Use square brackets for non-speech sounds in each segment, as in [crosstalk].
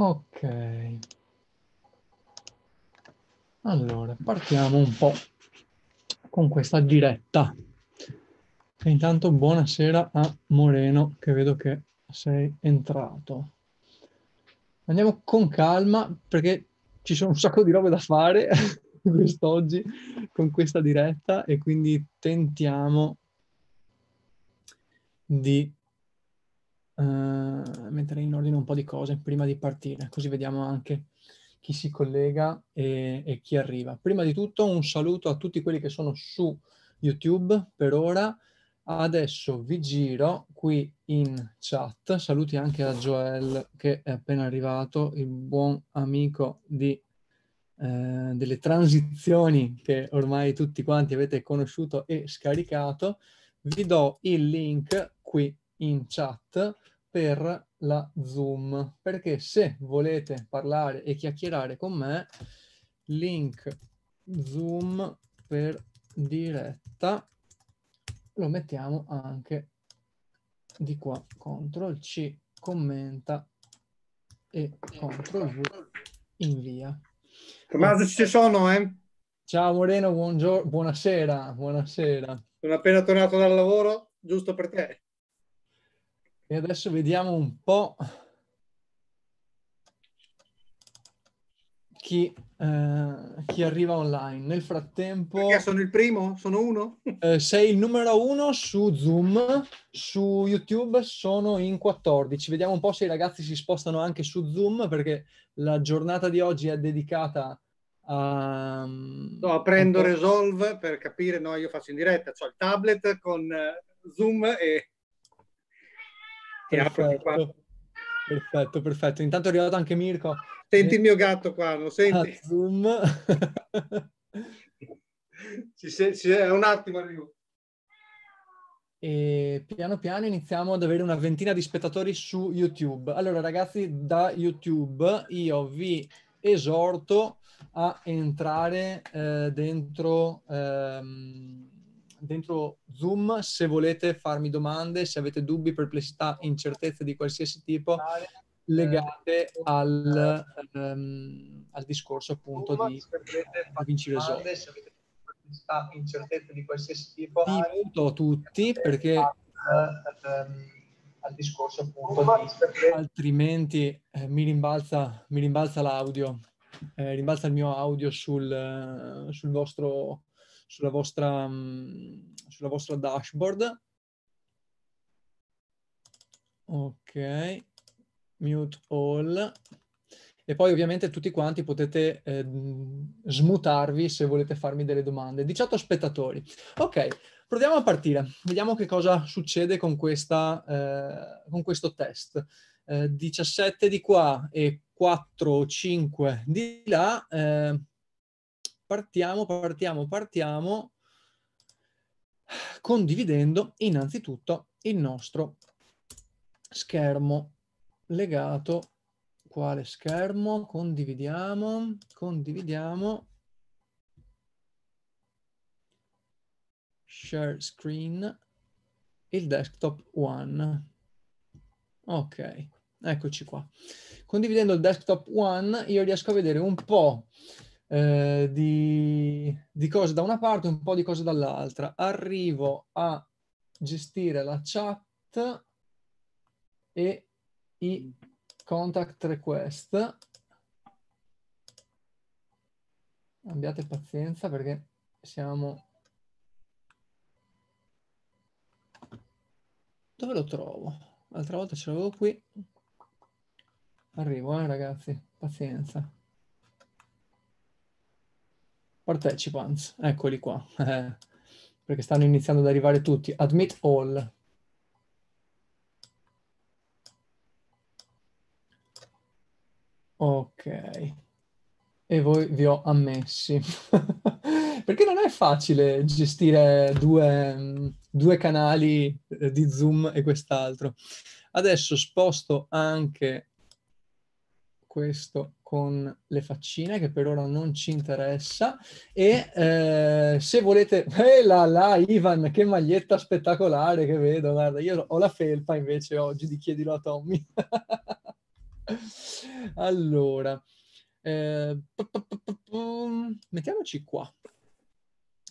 Ok. Allora, partiamo un po' con questa diretta. E intanto buonasera a Moreno, che vedo che sei entrato. Andiamo con calma perché ci sono un sacco di robe da fare [laughs] quest'oggi con questa diretta e quindi tentiamo di eh, mettere in ordine un po' di cose prima di partire, così vediamo anche chi si collega e, e, chi arriva. Prima di tutto un saluto a tutti quelli che sono su YouTube per ora. Adesso vi giro qui in chat, saluti anche a Joel che è appena arrivato, il buon amico di, eh, delle transizioni che ormai tutti quanti avete conosciuto e scaricato. Vi do il link qui in chat per la Zoom, perché se volete parlare e chiacchierare con me, link Zoom per diretta, lo mettiamo anche di qua, CTRL C, commenta e CTRL V, invia. Tommaso ci sono, eh? Ciao Moreno, buongiorno, buonasera, buonasera. Sono appena tornato dal lavoro, giusto per te. E adesso vediamo un po' chi, eh, chi arriva online. Nel frattempo... Perché sono il primo? Sono uno? Eh, sei il numero uno su Zoom, su YouTube sono in 14. Vediamo un po' se i ragazzi si spostano anche su Zoom perché la giornata di oggi è dedicata a... No, prendo Resolve per capire, no, io faccio in diretta, ho il tablet con eh, Zoom e perfetto. perfetto, perfetto. Intanto è arrivato anche Mirko. Senti il mio gatto qua, lo senti? Ah, zoom. [laughs] ci sei, ci sei, un attimo arrivo. E piano piano iniziamo ad avere una ventina di spettatori su YouTube. Allora ragazzi, da YouTube io vi esorto a entrare eh, dentro... Ehm, dentro Zoom se volete farmi domande, se avete dubbi, perplessità, incertezze di qualsiasi tipo eh, legate eh, al, um, al discorso appunto Zoom, di, vincere Vincile Zoe. Se avete perplessità, incertezze di qualsiasi tipo... Ti muto tutti perché... Al, um, al discorso appunto di... altrimenti eh, mi, rimbalza, mi rimbalza l'audio eh, rimbalza il mio audio sul, sul vostro sulla vostra, mm, sulla vostra dashboard. Ok, mute all. E poi ovviamente tutti quanti potete eh, smutarvi se volete farmi delle domande. 18 spettatori. Ok, proviamo a partire. Vediamo che cosa succede con, questa, eh, con questo test. Eh, 17 di qua e 4 o 5 di là. Eh, partiamo, partiamo, partiamo condividendo innanzitutto il nostro schermo legato quale schermo condividiamo condividiamo share screen il desktop one ok eccoci qua condividendo il desktop one io riesco a vedere un po' eh, di, di cose da una parte, e un po' di cose dall'altra. Arrivo a gestire la chat e i contact request. Abbiate pazienza perché siamo... Dove lo trovo? L'altra volta ce l'avevo qui. Arrivo, eh ragazzi, pazienza. Participants, eccoli qua, [laughs] perché stanno iniziando ad arrivare tutti. Admit all. Ok. E voi vi ho ammessi. [laughs] perché non è facile gestire due, due canali eh, di Zoom e quest'altro. Adesso sposto anche questo con le faccine, che per ora non ci interessa. E eh, se volete... [laughs] Eh là là, Ivan, che maglietta spettacolare che vedo! Guarda, io ho la felpa invece oggi di Chiedilo a Tommy. [laughs] allora, eh, mettiamoci qua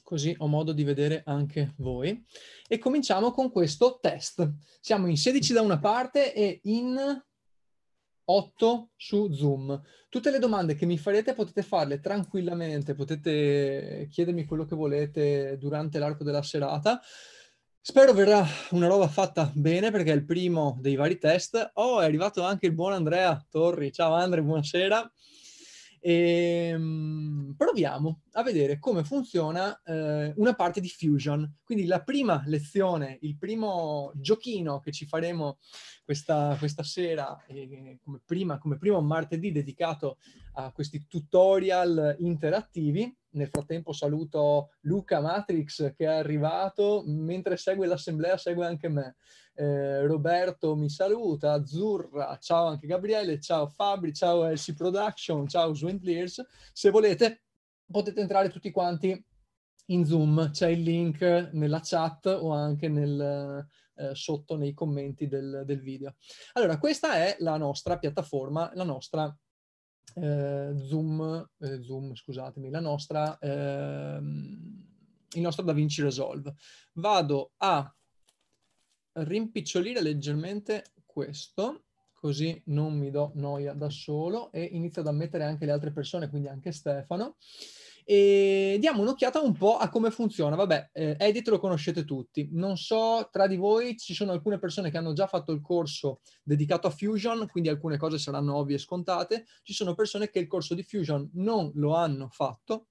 così ho modo di vedere anche voi. E cominciamo con questo test. Siamo in 16 da una parte e in 8 su Zoom. Tutte le domande che mi farete potete farle tranquillamente, potete chiedermi quello che volete durante l'arco della serata. Spero verrà una roba fatta bene perché è il primo dei vari test. Oh, è arrivato anche il buon Andrea Torri. Ciao Andre, buonasera. E ehm, proviamo a vedere come funziona eh, una parte di Fusion. Quindi la prima lezione, il primo giochino che ci faremo questa, questa sera, eh, come, prima, come primo martedì dedicato a questi tutorial interattivi, nel frattempo saluto Luca Matrix che è arrivato, mentre segue l'assemblea segue anche me. Eh, Roberto mi saluta, Azzurra, ciao anche Gabriele, ciao Fabri, ciao LC Production, ciao Swindlears. Se volete potete entrare tutti quanti in Zoom, c'è il link nella chat o anche nel, eh, sotto nei commenti del, del video. Allora, questa è la nostra piattaforma, la nostra eh, Zoom, eh, Zoom, scusatemi, la nostra, ehm, il nostro DaVinci Resolve. Vado a rimpicciolire leggermente questo, così non mi do noia da solo e inizio ad ammettere anche le altre persone, quindi anche Stefano e diamo un'occhiata un po' a come funziona. Vabbè, eh, Edit lo conoscete tutti. Non so, tra di voi ci sono alcune persone che hanno già fatto il corso dedicato a Fusion, quindi alcune cose saranno ovvie e scontate. Ci sono persone che il corso di Fusion non lo hanno fatto,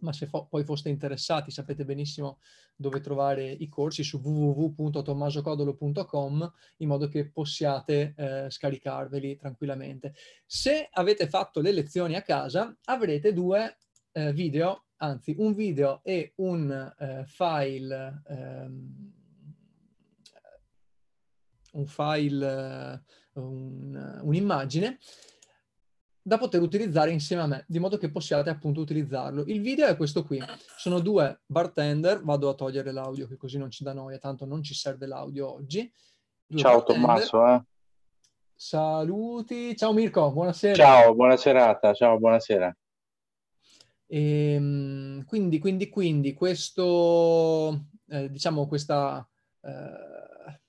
ma se fo- poi foste interessati sapete benissimo dove trovare i corsi su www.tommasocodolo.com in modo che possiate eh, scaricarveli tranquillamente. Se avete fatto le lezioni a casa avrete due eh, video, anzi un video e un eh, file, ehm, un file eh, un, un'immagine da poter utilizzare insieme a me, di modo che possiate appunto utilizzarlo. Il video è questo qui, sono due bartender, vado a togliere l'audio che così non ci dà noia, tanto non ci serve l'audio oggi. Due Ciao bartender. Tommaso, eh. Saluti. Ciao Mirko, buonasera. Ciao, buona serata. Ciao, buonasera. E, ehm, quindi, quindi, quindi, questo, eh, diciamo, questa eh,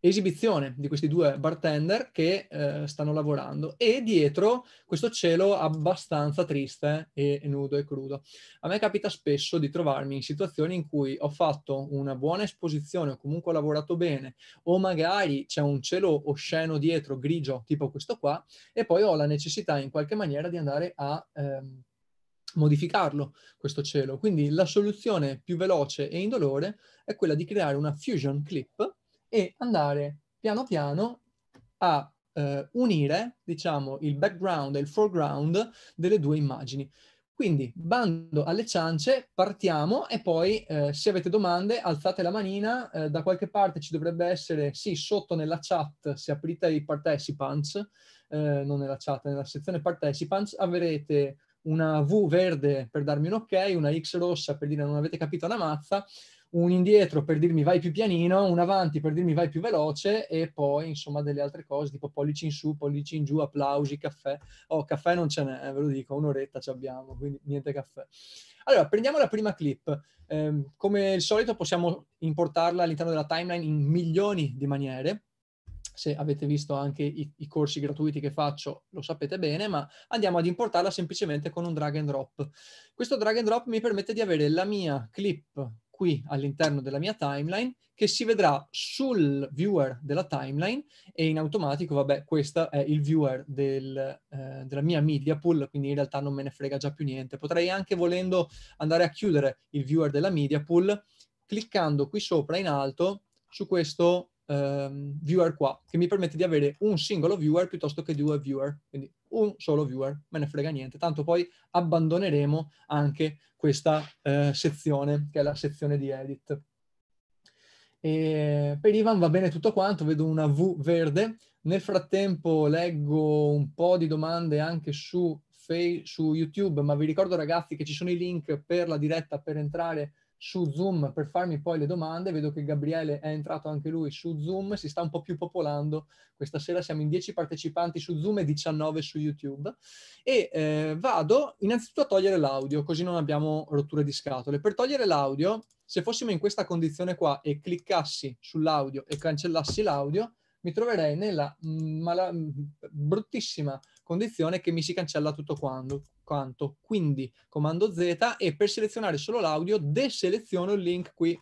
esibizione di questi due bartender che eh, stanno lavorando e dietro questo cielo abbastanza triste e, e nudo e crudo. A me capita spesso di trovarmi in situazioni in cui ho fatto una buona esposizione o comunque ho lavorato bene o magari c'è un cielo osceno dietro, grigio, tipo questo qua, e poi ho la necessità in qualche maniera di andare a... Ehm, modificarlo questo cielo. Quindi la soluzione più veloce e indolore è quella di creare una fusion clip e andare piano piano a eh, unire, diciamo, il background e il foreground delle due immagini. Quindi, bando alle ciance, partiamo e poi eh, se avete domande alzate la manina, eh, da qualche parte ci dovrebbe essere, sì, sotto nella chat, se aprite i participants, eh, non nella chat, nella sezione participants, avrete una V verde per darmi un ok, una X rossa per dire non avete capito una mazza, un indietro per dirmi vai più pianino, un avanti per dirmi vai più veloce e poi insomma delle altre cose tipo pollici in su, pollici in giù, applausi, caffè. Oh, caffè non ce n'è, eh, ve lo dico, un'oretta ci abbiamo, quindi niente caffè. Allora, prendiamo la prima clip. Eh, come al solito possiamo importarla all'interno della timeline in milioni di maniere se avete visto anche i, i, corsi gratuiti che faccio, lo sapete bene, ma andiamo ad importarla semplicemente con un drag and drop. Questo drag and drop mi permette di avere la mia clip qui all'interno della mia timeline che si vedrà sul viewer della timeline e in automatico, vabbè, questo è il viewer del, eh, della mia media pool, quindi in realtà non me ne frega già più niente. Potrei anche volendo andare a chiudere il viewer della media pool cliccando qui sopra in alto su questo um, viewer qua, che mi permette di avere un singolo viewer piuttosto che due viewer, quindi un solo viewer, me ne frega niente, tanto poi abbandoneremo anche questa uh, sezione, che è la sezione di edit. E per Ivan va bene tutto quanto, vedo una V verde, nel frattempo leggo un po' di domande anche su, su YouTube, ma vi ricordo ragazzi che ci sono i link per la diretta per entrare su Zoom per farmi poi le domande. Vedo che Gabriele è entrato anche lui su Zoom, si sta un po' più popolando. Questa sera siamo in 10 partecipanti su Zoom e 19 su YouTube. E eh, vado innanzitutto a togliere l'audio, così non abbiamo rotture di scatole. Per togliere l'audio, se fossimo in questa condizione qua e cliccassi sull'audio e cancellassi l'audio, mi troverei nella mm, mala, bruttissima condizione che mi si cancella tutto quando, quanto. Quindi comando Z e per selezionare solo l'audio deseleziono il link qui.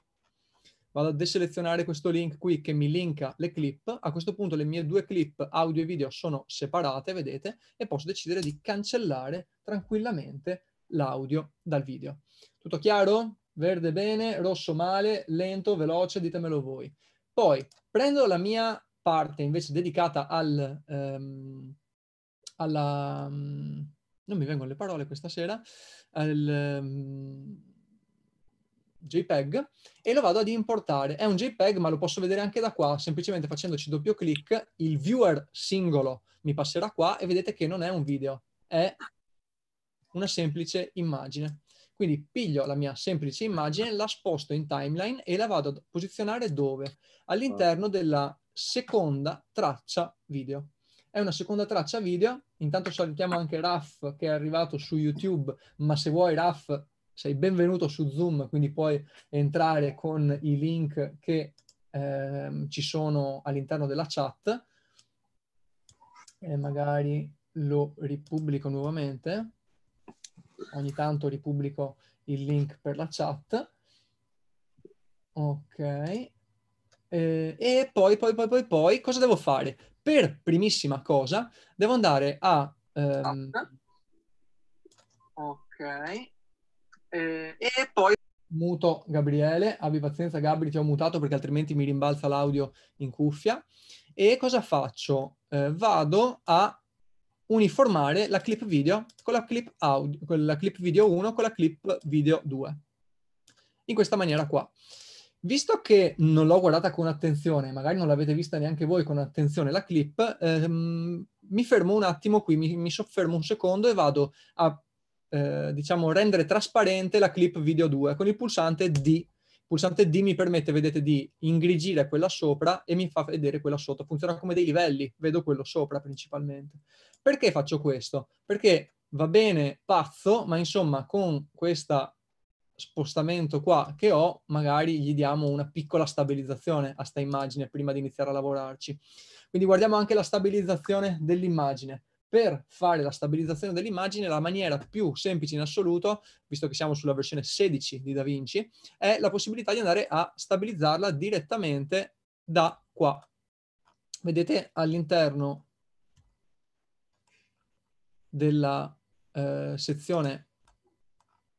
Vado a deselezionare questo link qui che mi linka le clip. A questo punto le mie due clip audio e video sono separate, vedete, e posso decidere di cancellare tranquillamente l'audio dal video. Tutto chiaro? Verde bene, rosso male, lento, veloce, ditemelo voi. Poi prendo la mia parte invece dedicata al, um, alla, mm, non mi vengono le parole questa sera, al um, JPEG e lo vado ad importare. È un JPEG ma lo posso vedere anche da qua, semplicemente facendoci doppio clic, il viewer singolo mi passerà qua e vedete che non è un video, è una semplice immagine. Quindi piglio la mia semplice immagine, la sposto in timeline e la vado a posizionare dove? All'interno della seconda traccia video. È una seconda traccia video Intanto salutiamo anche Raf che è arrivato su YouTube, ma se vuoi Raf sei benvenuto su Zoom, quindi puoi entrare con i link che eh, ci sono all'interno della chat e magari lo ripubblico nuovamente. Ogni tanto ripubblico il link per la chat. Ok. e poi, poi, poi, poi, poi, cosa devo fare? per primissima cosa devo andare a... Ehm... Ah. Ok. Eh, e poi... Muto Gabriele, abbi pazienza Gabri, ti ho mutato perché altrimenti mi rimbalza l'audio in cuffia. E cosa faccio? Eh, vado a uniformare la clip video con la clip, audio, con la clip video 1 con la clip video 2. In questa maniera qua. Visto che non l'ho guardata con attenzione, magari non l'avete vista neanche voi con attenzione la clip, ehm, mi fermo un attimo qui, mi, mi, soffermo un secondo e vado a eh, diciamo, rendere trasparente la clip video 2 con il pulsante D. Il pulsante D mi permette, vedete, di ingrigire quella sopra e mi fa vedere quella sotto. Funziona come dei livelli, vedo quello sopra principalmente. Perché faccio questo? Perché va bene pazzo, ma insomma con questa spostamento qua che ho, magari gli diamo una piccola stabilizzazione a sta immagine prima di iniziare a lavorarci. Quindi guardiamo anche la stabilizzazione dell'immagine. Per fare la stabilizzazione dell'immagine, la maniera più semplice in assoluto, visto che siamo sulla versione 16 di DaVinci, è la possibilità di andare a stabilizzarla direttamente da qua. Vedete all'interno della eh, sezione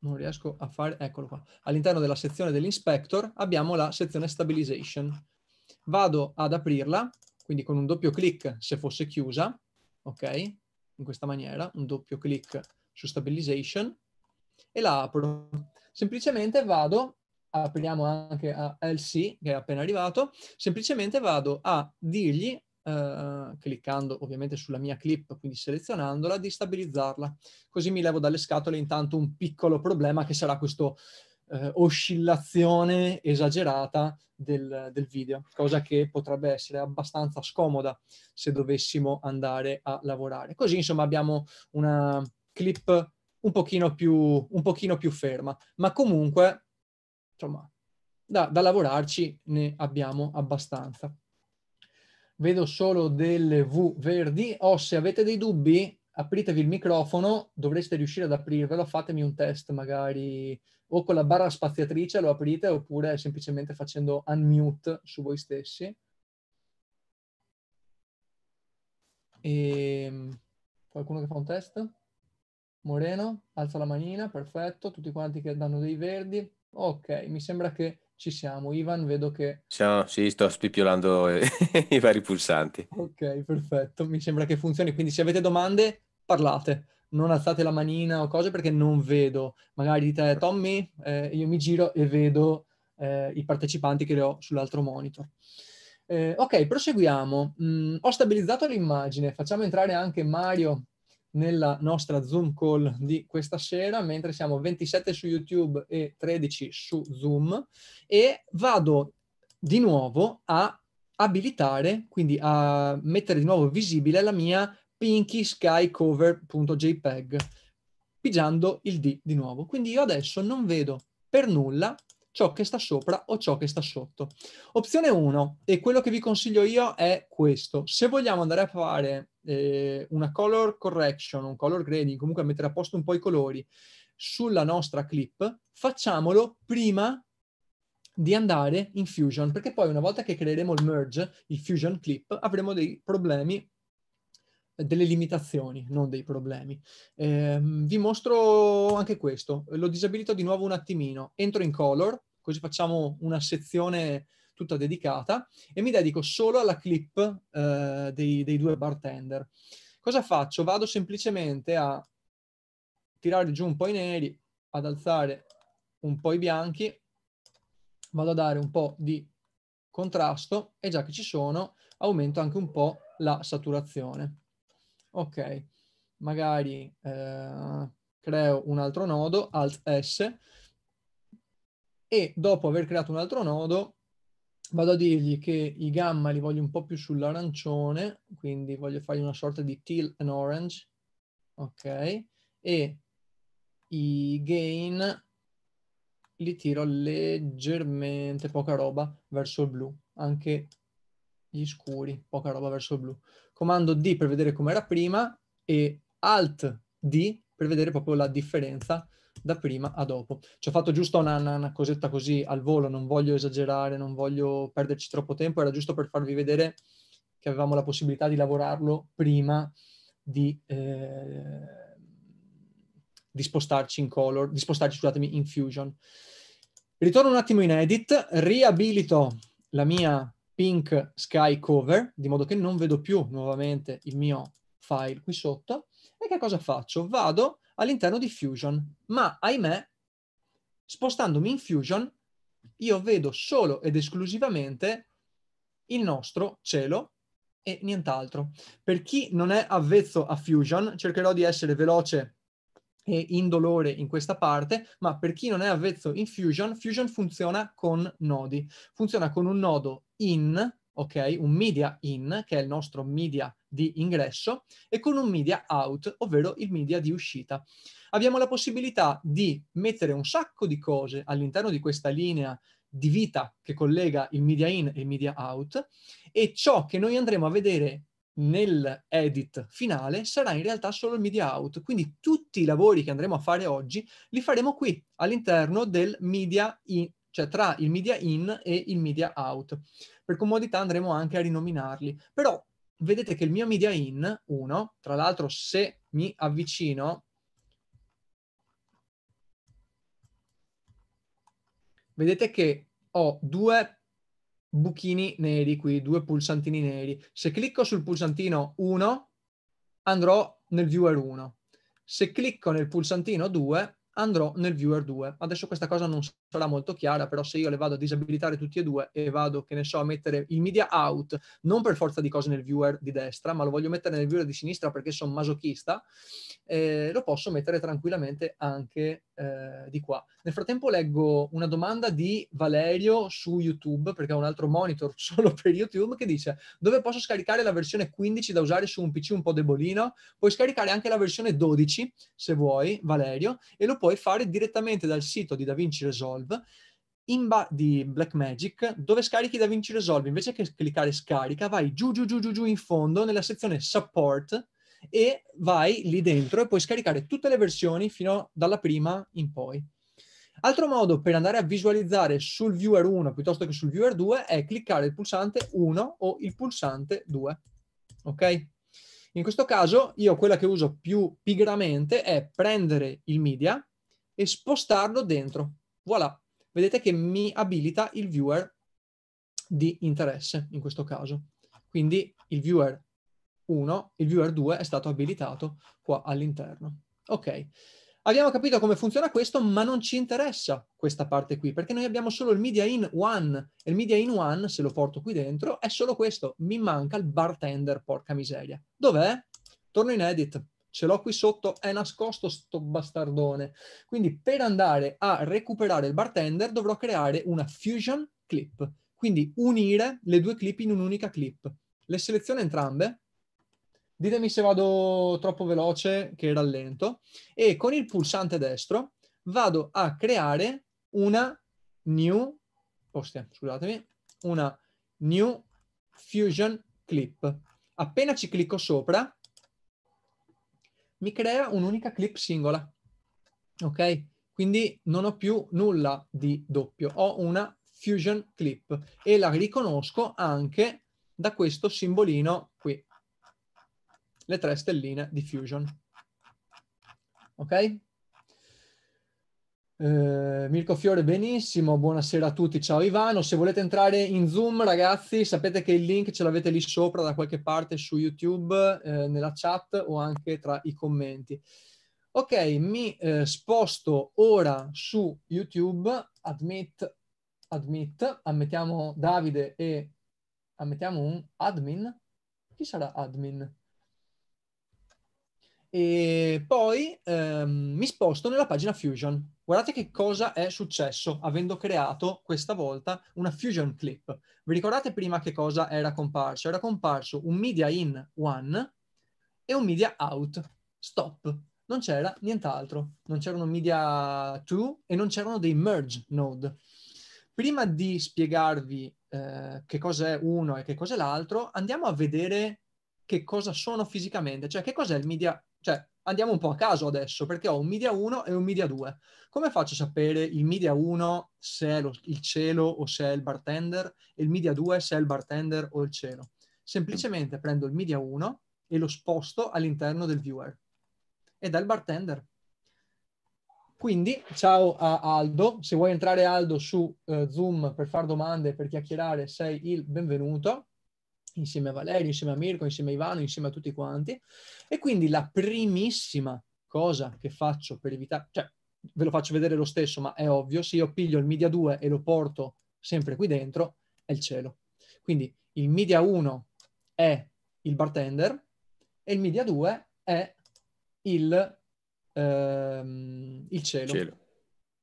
non riesco a fare, eccolo qua, all'interno della sezione dell'inspector abbiamo la sezione stabilization. Vado ad aprirla, quindi con un doppio clic se fosse chiusa, ok? In questa maniera, un doppio clic su stabilization e la apro. Semplicemente vado, apriamo anche a LC che è appena arrivato, semplicemente vado a dirgli eh, cliccando ovviamente sulla mia clip, quindi selezionandola, di stabilizzarla. Così mi levo dalle scatole intanto un piccolo problema che sarà questa eh, oscillazione esagerata del, del, video, cosa che potrebbe essere abbastanza scomoda se dovessimo andare a lavorare. Così insomma abbiamo una clip un pochino più, un pochino più ferma, ma comunque insomma da, da lavorarci ne abbiamo abbastanza vedo solo delle V verdi o se avete dei dubbi apritevi il microfono, dovreste riuscire ad aprirvelo, fatemi un test magari o con la barra spaziatrice lo aprite oppure semplicemente facendo unmute su voi stessi. E... Ehm, qualcuno che fa un test? Moreno, alza la manina, perfetto, tutti quanti che danno dei verdi. Ok, mi sembra che ci siamo. Ivan, vedo che... Ciao, sì, sto spipiolando eh, [laughs] i vari pulsanti. Ok, perfetto. Mi sembra che funzioni. Quindi se avete domande, parlate. Non alzate la manina o cose perché non vedo. Magari dite, Tommy, eh, io mi giro e vedo eh, i partecipanti che le ho sull'altro monitor. Eh, ok, proseguiamo. Mm, ho stabilizzato l'immagine. Facciamo entrare anche Mario nella nostra Zoom call di questa sera, mentre siamo 27 su YouTube e 13 su Zoom e vado di nuovo a abilitare, quindi a mettere di nuovo visibile la mia pinky sky pigiando il D di nuovo. Quindi io adesso non vedo per nulla ciò che sta sopra o ciò che sta sotto. Opzione 1, e quello che vi consiglio io è questo. Se vogliamo andare a fare eh, una color correction, un color grading, comunque a mettere a posto un po' i colori sulla nostra clip, facciamolo prima di andare in Fusion, perché poi una volta che creeremo il merge, il Fusion clip, avremo dei problemi delle limitazioni, non dei problemi. Eh, vi mostro anche questo, lo disabilito di nuovo un attimino, entro in color, così facciamo una sezione tutta dedicata, e mi dedico solo alla clip eh, dei, dei due bartender. Cosa faccio? Vado semplicemente a tirare giù un po' i neri, ad alzare un po' i bianchi, vado a dare un po' di contrasto e già che ci sono aumento anche un po' la saturazione. Ok, magari eh, creo un altro nodo, Alt S, e dopo aver creato un altro nodo vado a dirgli che i gamma li voglio un po' più sull'arancione, quindi voglio fargli una sorta di teal and orange, ok? E i gain li tiro leggermente, poca roba, verso il blu, anche gli scuri, poca roba verso il blu. Comando D per vedere com'era prima e Alt D per vedere proprio la differenza da prima a dopo. Ci ho fatto giusto una, una, cosetta così al volo, non voglio esagerare, non voglio perderci troppo tempo, era giusto per farvi vedere che avevamo la possibilità di lavorarlo prima di, eh, di spostarci in color, di spostarci, scusatemi, in Fusion. Ritorno un attimo in edit, riabilito la mia pink sky cover, di modo che non vedo più nuovamente il mio file qui sotto. E che cosa faccio? Vado all'interno di Fusion, ma ahimè, spostandomi in Fusion, io vedo solo ed esclusivamente il nostro cielo e nient'altro. Per chi non è avvezzo a Fusion, cercherò di essere veloce e indolore in questa parte, ma per chi non è avvezzo in Fusion, Fusion funziona con nodi. Funziona con un nodo in, ok, un media in, che è il nostro media in, di ingresso e con un media out, ovvero il media di uscita. Abbiamo la possibilità di mettere un sacco di cose all'interno di questa linea di vita che collega il media in e il media out e ciò che noi andremo a vedere nel edit finale sarà in realtà solo il media out, quindi tutti i lavori che andremo a fare oggi li faremo qui all'interno del media in, cioè tra il media in e il media out. Per comodità andremo anche a rinominarli, però vedete che il mio media in 1, tra l'altro se mi avvicino, vedete che ho due buchini neri qui, due pulsantini neri. Se clicco sul pulsantino 1 andrò nel viewer 1. Se clicco nel pulsantino 2 andrò nel viewer 2. Adesso questa cosa non sarà molto chiara, però se io le vado a disabilitare tutti e due e vado, che ne so, a mettere il media out, non per forza di cose nel viewer di destra, ma lo voglio mettere nel viewer di sinistra perché sono masochista, eh, lo posso mettere tranquillamente anche eh, di qua. Nel frattempo leggo una domanda di Valerio su YouTube, perché ho un altro monitor [laughs] solo per YouTube, che dice dove posso scaricare la versione 15 da usare su un PC un po' debolino? Puoi scaricare anche la versione 12, se vuoi, Valerio, e lo puoi fare direttamente dal sito di DaVinci Resolve Resolve ba- di Blackmagic dove scarichi DaVinci Resolve. Invece che cliccare scarica, vai giù, giù, giù, giù, giù in fondo nella sezione Support e vai lì dentro e puoi scaricare tutte le versioni fino dalla prima in poi. Altro modo per andare a visualizzare sul viewer 1 piuttosto che sul viewer 2 è cliccare il pulsante 1 o il pulsante 2. Ok? In questo caso io quella che uso più pigramente è prendere il media e spostarlo dentro. Voilà, vedete che mi abilita il viewer di interesse in questo caso. Quindi il viewer 1, il viewer 2 è stato abilitato qua all'interno. Ok, abbiamo capito come funziona questo, ma non ci interessa questa parte qui, perché noi abbiamo solo il media in 1, e il media in 1, se lo porto qui dentro, è solo questo. Mi manca il bartender, porca miseria. Dov'è? Torno in edit ce l'ho qui sotto, è nascosto sto bastardone. Quindi per andare a recuperare il bartender dovrò creare una fusion clip, quindi unire le due clip in un'unica clip. Le seleziono entrambe, ditemi se vado troppo veloce che rallento, e con il pulsante destro vado a creare una new, ostia, oh, scusatemi, una new fusion clip. Appena ci clicco sopra, mi crea un'unica clip singola. Ok? Quindi non ho più nulla di doppio, ho una fusion clip e la riconosco anche da questo simbolino qui, le tre stelline di fusion. Ok? Eh, Mirko Fiore, benissimo, buonasera a tutti, ciao Ivano. Se volete entrare in Zoom, ragazzi, sapete che il link ce l'avete lì sopra da qualche parte su YouTube, eh, nella chat o anche tra i commenti. Ok, mi eh, sposto ora su YouTube, admit, admit, ammettiamo Davide e ammettiamo un admin. Chi sarà admin? E poi ehm, mi sposto nella pagina Fusion. Guardate che cosa è successo avendo creato questa volta una fusion clip. Vi ricordate prima che cosa era comparso? Era comparso un media in one e un media out. Stop. Non c'era nient'altro. Non c'erano media two e non c'erano dei merge node. Prima di spiegarvi eh, che cos'è uno e che cos'è l'altro, andiamo a vedere che cosa sono fisicamente, cioè che cos'è il media, cioè andiamo un po' a caso adesso perché ho un media 1 e un media 2. Come faccio a sapere il media 1 se è lo, il cielo o se è il bartender e il media 2 se è il bartender o il cielo? Semplicemente prendo il media 1 e lo sposto all'interno del viewer ed è il bartender. Quindi ciao a Aldo, se vuoi entrare Aldo su uh, Zoom per fare domande, per chiacchierare, sei il benvenuto insieme a Valerio, insieme a Mirko, insieme a Ivano, insieme a tutti quanti. E quindi la primissima cosa che faccio per evitare, cioè ve lo faccio vedere lo stesso, ma è ovvio, se io piglio il media 2 e lo porto sempre qui dentro, è il cielo. Quindi il media 1 è il bartender e il media 2 è il, ehm, il cielo. cielo.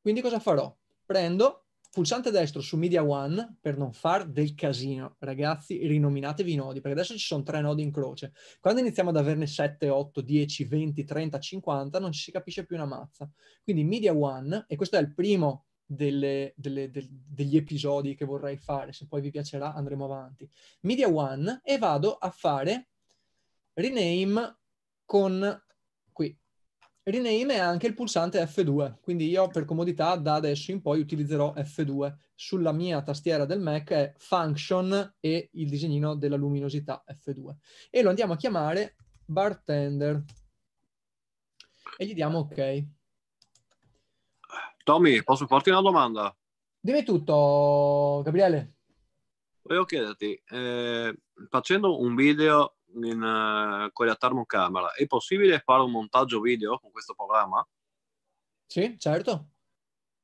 Quindi cosa farò? Prendo pulsante destro su Media One per non far del casino, ragazzi, rinominatevi i nodi, perché adesso ci sono tre nodi in croce. Quando iniziamo ad averne 7, 8, 10, 20, 30, 50, non ci si capisce più una mazza. Quindi Media One, e questo è il primo delle, delle, de, degli episodi che vorrei fare, se poi vi piacerà andremo avanti. Media One e vado a fare rename con Rename è anche il pulsante F2, quindi io per comodità da adesso in poi utilizzerò F2. Sulla mia tastiera del Mac è Function e il disegnino della luminosità F2. E lo andiamo a chiamare Bartender. E gli diamo OK. Tommy, posso farti una domanda? Dimmi tutto, Gabriele. Volevo chiederti, eh, facendo un video in, uh, con la termocamera, è possibile fare un montaggio video con questo programma? Sì, certo.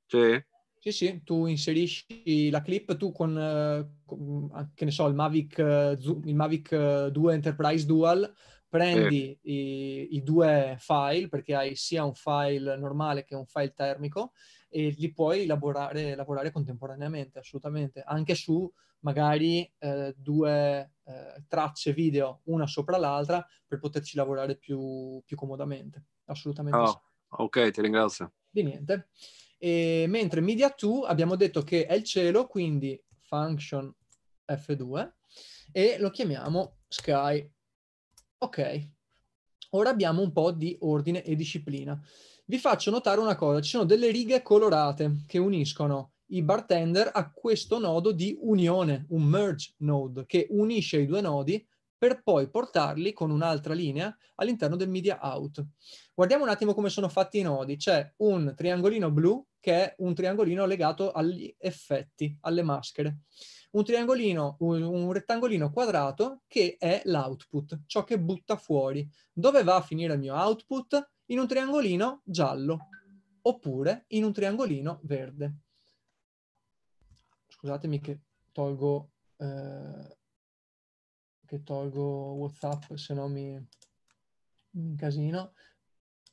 Sì. Sì, sì, tu inserisci la clip, tu con, uh, con ah, che ne so, il Mavic, eh, Zoom, il Mavic 2 eh, Enterprise Dual, prendi sì. i, i, due file, perché hai sia un file normale che un file termico, e li puoi lavorare, lavorare contemporaneamente, assolutamente, anche su magari eh, due eh, tracce video una sopra l'altra per poterci lavorare più, più comodamente. Assolutamente. Oh, sì. Ok, ti ringrazio. Di niente. E mentre media2 abbiamo detto che è il cielo, quindi function f2 e lo chiamiamo sky. Ok, ora abbiamo un po' di ordine e disciplina. Vi faccio notare una cosa, ci sono delle righe colorate che uniscono i bartender a questo nodo di unione, un merge node, che unisce i due nodi per poi portarli con un'altra linea all'interno del media out. Guardiamo un attimo come sono fatti i nodi. C'è un triangolino blu che è un triangolino legato agli effetti, alle maschere. Un triangolino, un, un rettangolino quadrato che è l'output, ciò che butta fuori. Dove va a finire il mio output? In un triangolino giallo oppure in un triangolino verde scusatemi che tolgo, eh, che tolgo WhatsApp, se no mi, mi incasino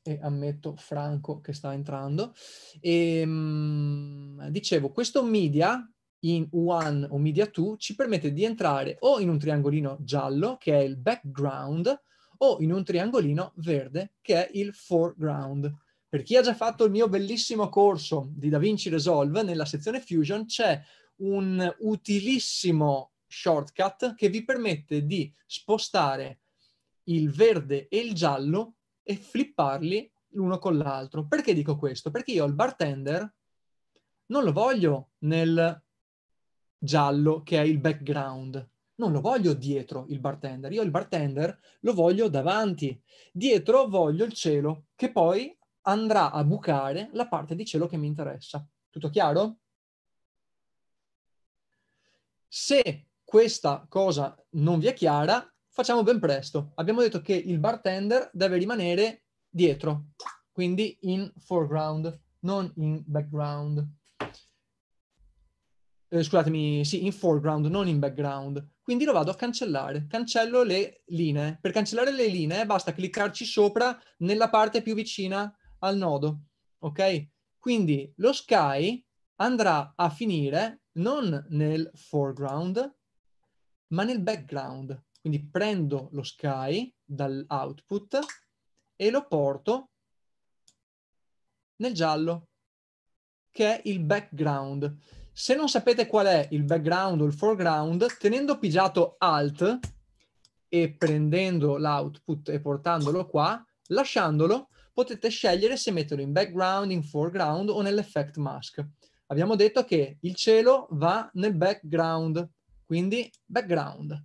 e ammetto Franco che sta entrando. E, ehm, mh, dicevo, questo media in one o media 2 ci permette di entrare o in un triangolino giallo, che è il background, o in un triangolino verde, che è il foreground. Per chi ha già fatto il mio bellissimo corso di DaVinci Resolve, nella sezione Fusion c'è un utilissimo shortcut che vi permette di spostare il verde e il giallo e flipparli l'uno con l'altro. Perché dico questo? Perché io il bartender non lo voglio nel giallo che è il background, non lo voglio dietro il bartender, io il bartender lo voglio davanti, dietro voglio il cielo che poi andrà a bucare la parte di cielo che mi interessa. Tutto chiaro? Se questa cosa non vi è chiara, facciamo ben presto. Abbiamo detto che il bartender deve rimanere dietro, quindi in foreground, non in background. Eh, scusatemi, sì, in foreground, non in background. Quindi lo vado a cancellare. Cancello le linee. Per cancellare le linee basta cliccarci sopra nella parte più vicina al nodo. Ok? Quindi lo sky andrà a finire non nel foreground, ma nel background. Quindi prendo lo sky dall'output e lo porto nel giallo, che è il background. Se non sapete qual è il background o il foreground, tenendo pigiato Alt e prendendo l'output e portandolo qua, lasciandolo, potete scegliere se metterlo in background, in foreground o nell'effect mask abbiamo detto che il cielo va nel background, quindi background.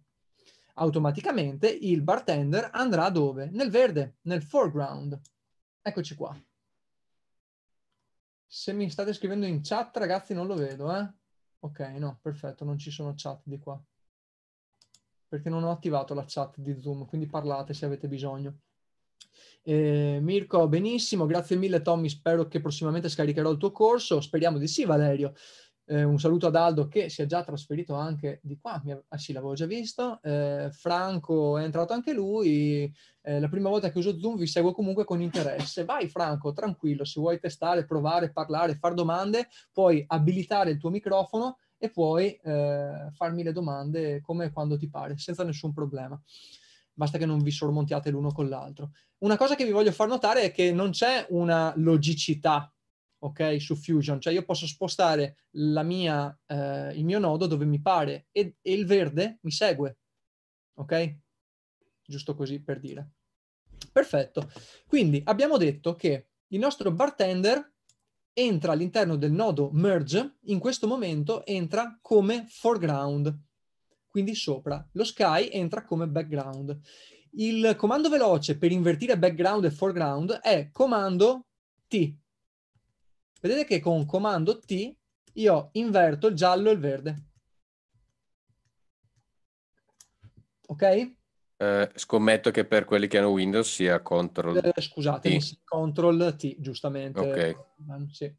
Automaticamente il bartender andrà dove? Nel verde, nel foreground. Eccoci qua. Se mi state scrivendo in chat, ragazzi, non lo vedo, eh? Ok, no, perfetto, non ci sono chat di qua. Perché non ho attivato la chat di Zoom, quindi parlate se avete bisogno. Eh, Mirko, benissimo, grazie mille Tommy, spero che prossimamente scaricherò il tuo corso, speriamo di sì Valerio. Eh, un saluto ad Aldo che si è già trasferito anche di qua, ah sì, l'avevo già visto, eh, Franco è entrato anche lui, eh, la prima volta che uso Zoom vi seguo comunque con interesse. Vai Franco, tranquillo, se vuoi testare, provare, parlare, fare domande, puoi abilitare il tuo microfono e puoi eh, farmi le domande come quando ti pare, senza nessun problema basta che non vi sormontiate l'uno con l'altro. Una cosa che vi voglio far notare è che non c'è una logicità, ok, su Fusion, cioè io posso spostare mia, eh, il mio nodo dove mi pare e, e il verde mi segue, ok? Giusto così per dire. Perfetto, quindi abbiamo detto che il nostro bartender entra all'interno del nodo merge, in questo momento entra come foreground, quindi sopra. Lo sky entra come background. Il comando veloce per invertire background e foreground è comando T. Vedete che con comando T io inverto il giallo e il verde. Ok? Eh, scommetto che per quelli che hanno Windows sia CTRL eh, Scusate, T. CTRL T, giustamente. Ok. Sì.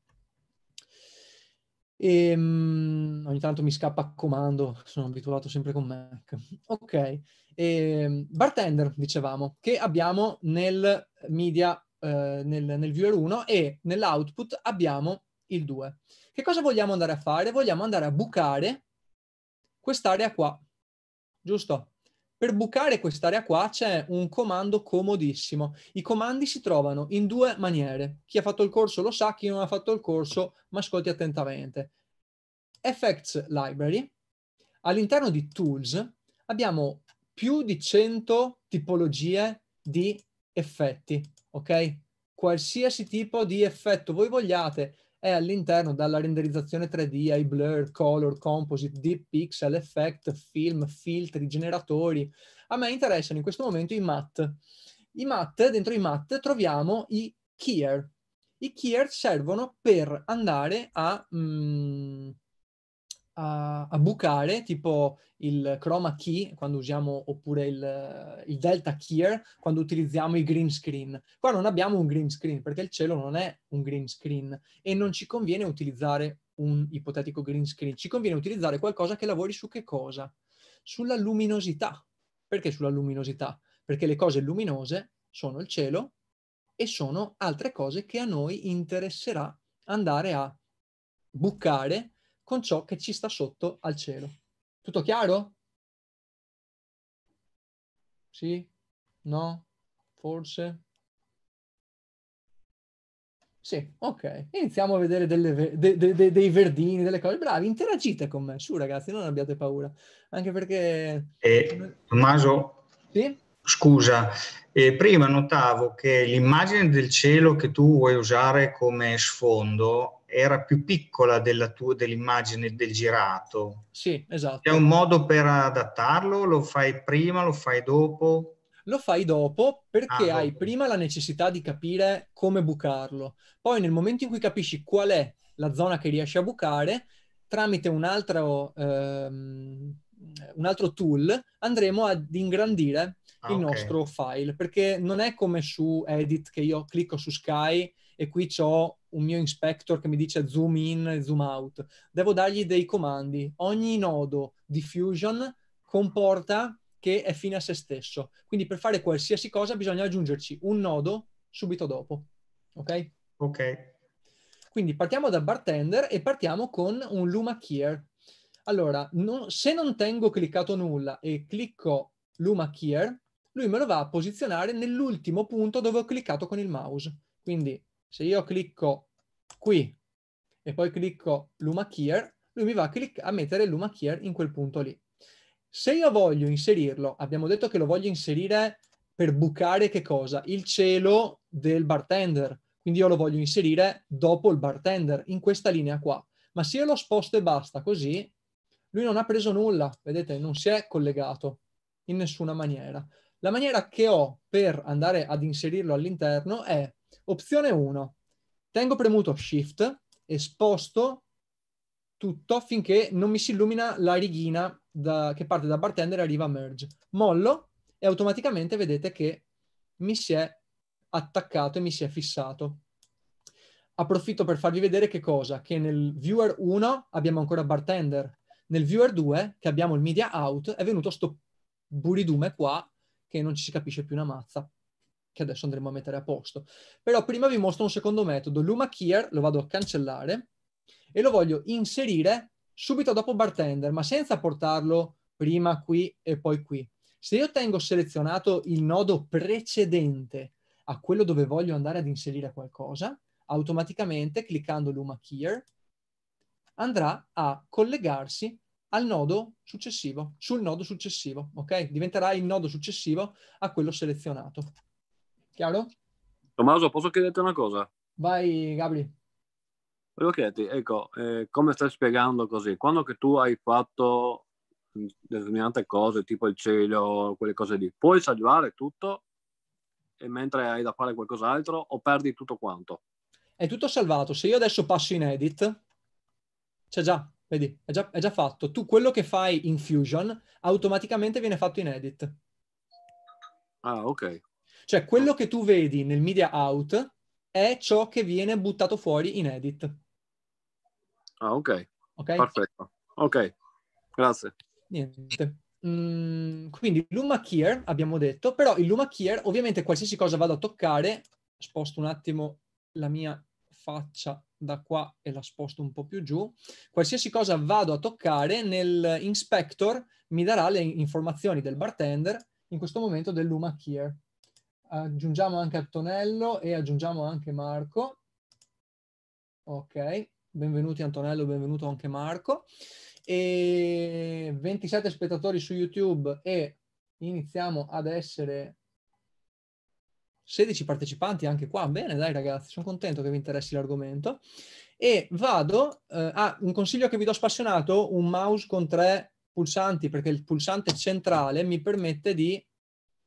E, um, ogni tanto mi scappa comando, sono abituato sempre con Mac. Ok, e, ehm, bartender dicevamo che abbiamo nel media, eh, nel, nel viewer 1 e nell'output abbiamo il 2. Che cosa vogliamo andare a fare? Vogliamo andare a bucare quest'area qua, giusto? Per bucare quest'area qua c'è un comando comodissimo. I comandi si trovano in due maniere. Chi ha fatto il corso lo sa, chi non ha fatto il corso, ma ascolti attentamente. Effects Library, all'interno di Tools abbiamo più di 100 tipologie di effetti, ok? Qualsiasi tipo di effetto voi vogliate, è all'interno dalla renderizzazione 3D ai blur, color, composite, deep pixel, effect, film, filtri, generatori. A me interessano in questo momento i mat. I mat, dentro i mat troviamo i keyer. I keyer servono per andare a... Mm, a, a, bucare, tipo il chroma key quando usiamo, oppure il, il delta key quando utilizziamo i green screen. Qua non abbiamo un green screen perché il cielo non è un green screen e non ci conviene utilizzare un ipotetico green screen, ci conviene utilizzare qualcosa che lavori su che cosa? Sulla luminosità. Perché sulla luminosità? Perché le cose luminose sono il cielo e sono altre cose che a noi interesserà andare a bucare con ciò che ci sta sotto al cielo. Tutto chiaro? Sì? No? Forse? Sì, ok. Iniziamo a vedere delle, de, de, de, dei verdini, delle cose. Bravi, interagite con me. Su ragazzi, non abbiate paura. Anche perché... Eh, Tommaso? Sì? Scusa, eh, prima notavo che l'immagine del cielo che tu vuoi usare come sfondo era più piccola della tua, dell'immagine del girato. Sì, esatto. C'è un modo per adattarlo? Lo fai prima, lo fai dopo? Lo fai dopo perché ah, hai dopo. prima la necessità di capire come bucarlo. Poi nel momento in cui capisci qual è la zona che riesci a bucare, tramite un altro, ehm, un altro tool andremo ad ingrandire ah, il okay. nostro file. Perché non è come su Edit che io clicco su Sky e qui ho un mio inspector che mi dice zoom in e zoom out. Devo dargli dei comandi. Ogni nodo di Fusion comporta che è fine a se stesso. Quindi per fare qualsiasi cosa bisogna aggiungerci un nodo subito dopo. Ok? Ok. Quindi partiamo dal bartender e partiamo con un Luma Keyer. Allora, non, se non tengo cliccato nulla e clicco Luma Keyer, lui me lo va a posizionare nell'ultimo punto dove ho cliccato con il mouse. Quindi se io clicco qui e poi clicco Lumachier, lui mi va a, clic- a mettere Lumachier in quel punto lì. Se io voglio inserirlo, abbiamo detto che lo voglio inserire per bucare che cosa? Il cielo del bartender. Quindi io lo voglio inserire dopo il bartender, in questa linea qua. Ma se io lo sposto e basta così, lui non ha preso nulla, vedete, non si è collegato in nessuna maniera. La maniera che ho per andare ad inserirlo all'interno è Opzione 1. Tengo premuto Shift e sposto tutto finché non mi si illumina la righina da, che parte da bartender e arriva a merge. Mollo e automaticamente vedete che mi si è attaccato e mi si è fissato. Approfitto per farvi vedere che cosa? Che nel viewer 1 abbiamo ancora bartender, nel viewer 2 che abbiamo il media out è venuto sto buridume qua che non ci si capisce più una mazza che adesso andremo a mettere a posto. Però prima vi mostro un secondo metodo, Luma Keyer, lo vado a cancellare e lo voglio inserire subito dopo bartender, ma senza portarlo prima qui e poi qui. Se io tengo selezionato il nodo precedente a quello dove voglio andare ad inserire qualcosa, automaticamente cliccando Luma Keyer andrà a collegarsi al nodo successivo, sul nodo successivo, ok? Diventerà il nodo successivo a quello selezionato. Chiaro? Tommaso, posso chiederti una cosa? Vai, Gabri. Volevo chiederti, ecco, eh, come stai spiegando così, quando che tu hai fatto determinate cose, tipo il cielo, quelle cose lì, puoi salvare tutto e mentre hai da fare qualcos'altro o perdi tutto quanto? È tutto salvato. Se io adesso passo in edit, c'è già, vedi, è già, è già fatto. Tu quello che fai in Fusion automaticamente viene fatto in edit. Ah, ok. Cioè, quello che tu vedi nel media out è ciò che viene buttato fuori in edit. Ah, ok. okay? Perfetto. Ok, grazie. Niente. Mm, quindi Luma Keyer abbiamo detto, però il Luma Keyer ovviamente qualsiasi cosa vado a toccare, sposto un attimo la mia faccia da qua e la sposto un po' più giù, qualsiasi cosa vado a toccare nel inspector mi darà le informazioni del bartender, in questo momento del Luma Keyer aggiungiamo anche Antonello e aggiungiamo anche Marco. Ok, benvenuti Antonello, benvenuto anche Marco. E 27 spettatori su YouTube e iniziamo ad essere 16 partecipanti anche qua. Bene, dai ragazzi, sono contento che vi interessi l'argomento. E vado eh, a un consiglio che vi do spassionato, un mouse con tre pulsanti, perché il pulsante centrale mi permette di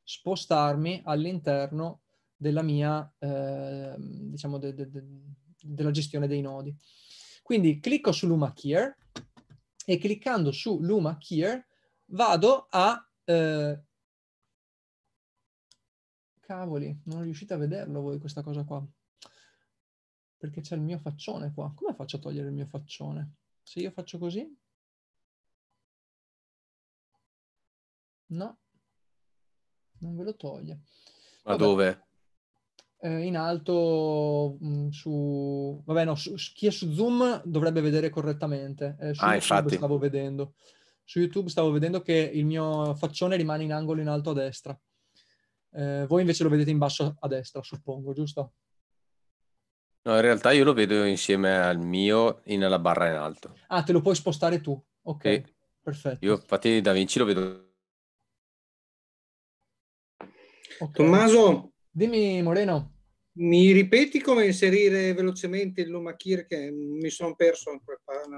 spostarmi all'interno della mia, eh, diciamo, de, de, de, della gestione dei nodi. Quindi clicco su Luma Keyer e cliccando su Luma Keyer vado a... Eh... Cavoli, non riuscite a vederlo voi questa cosa qua. Perché c'è il mio faccione qua. Come faccio a togliere il mio faccione? Se io faccio così? No, non ve lo toglie. Ma Vabbè. dove? Eh, in alto mm, su... Vabbè, no, su, chi è su Zoom dovrebbe vedere correttamente. Eh, ah, infatti. Stavo vedendo. Su YouTube stavo vedendo che il mio faccione rimane in angolo in alto a destra. Eh, voi invece lo vedete in basso a destra, suppongo, giusto? No, in realtà io lo vedo insieme al mio nella barra in alto. Ah, te lo puoi spostare tu. Ok, sì. perfetto. Io infatti Da Vinci lo vedo Okay. Tommaso, dimmi Moreno. Mi ripeti come inserire velocemente il Lumachir che mi sono perso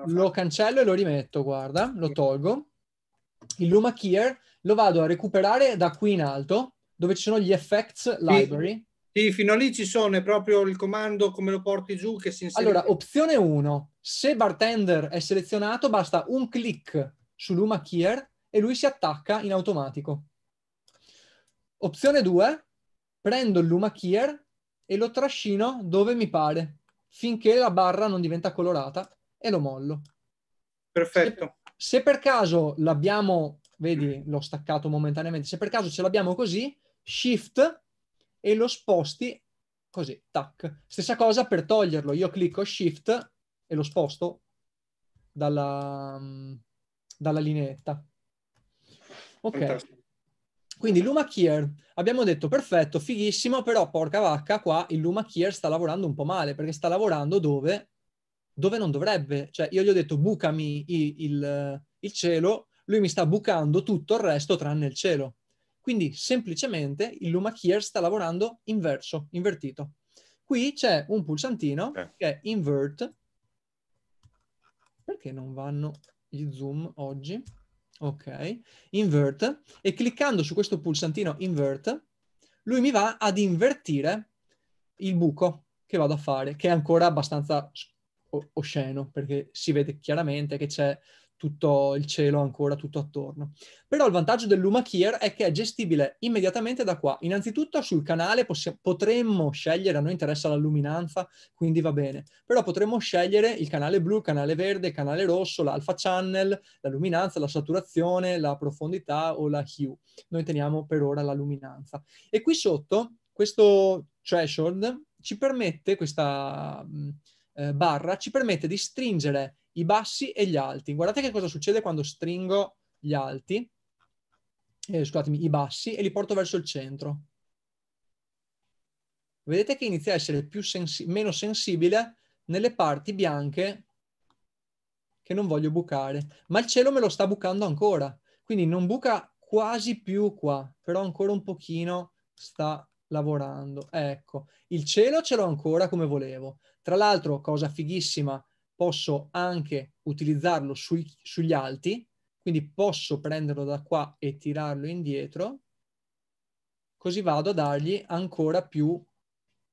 Lo cancello e lo rimetto, guarda, lo tolgo. Il Lumachir lo vado a recuperare da qui in alto, dove ci sono gli effects library. Sì, sì fino a lì ci sono, è proprio il comando come lo porti giù che si inserisce. Allora, opzione 1. Se bartender è selezionato, basta un clic su Lumachir e lui si attacca in automatico. Opzione 2, prendo il lumachier e lo trascino dove mi pare, finché la barra non diventa colorata e lo mollo. Perfetto. Se, se per caso l'abbiamo, vedi, l'ho staccato momentaneamente, se per caso ce l'abbiamo così, shift e lo sposti così, tac. Stessa cosa per toglierlo, io clicco shift e lo sposto dalla, mm, dalla lineetta. Ok. Fantastico. Quindi Luma Kier, abbiamo detto perfetto, fighissimo, però porca vacca, qua il Luma sta lavorando un po' male, perché sta lavorando dove, dove non dovrebbe. Cioè io gli ho detto bucami il, il, il cielo, lui mi sta bucando tutto il resto tranne il cielo. Quindi semplicemente il Luma sta lavorando inverso, invertito. Qui c'è un pulsantino eh. che è invert. Perché non vanno gli zoom oggi? ok, invert, e cliccando su questo pulsantino invert, lui mi va ad invertire il buco che vado a fare, che è ancora abbastanza osceno, perché si vede chiaramente che c'è tutto il cielo ancora tutto attorno. Però il vantaggio del Lumakier è che è gestibile immediatamente da qua. Innanzitutto sul canale possi- potremmo scegliere, a noi interessa la luminanza, quindi va bene, però potremmo scegliere il canale blu, il canale verde, il canale rosso, l'alfa channel, la luminanza, la saturazione, la profondità o la hue. Noi teniamo per ora la luminanza. E qui sotto questo threshold ci permette questa... Mh, eh, barra ci permette di stringere i bassi e gli alti. Guardate che cosa succede quando stringo gli alti, eh, scusatemi, i bassi e li porto verso il centro. Vedete che inizia a essere sensi meno sensibile nelle parti bianche che non voglio bucare, ma il cielo me lo sta bucando ancora, quindi non buca quasi più qua, però ancora un pochino sta lavorando. Ecco, il cielo ce l'ho ancora come volevo. Tra l'altro, cosa fighissima, posso anche utilizzarlo sui, sugli alti, quindi posso prenderlo da qua e tirarlo indietro, così vado a dargli ancora più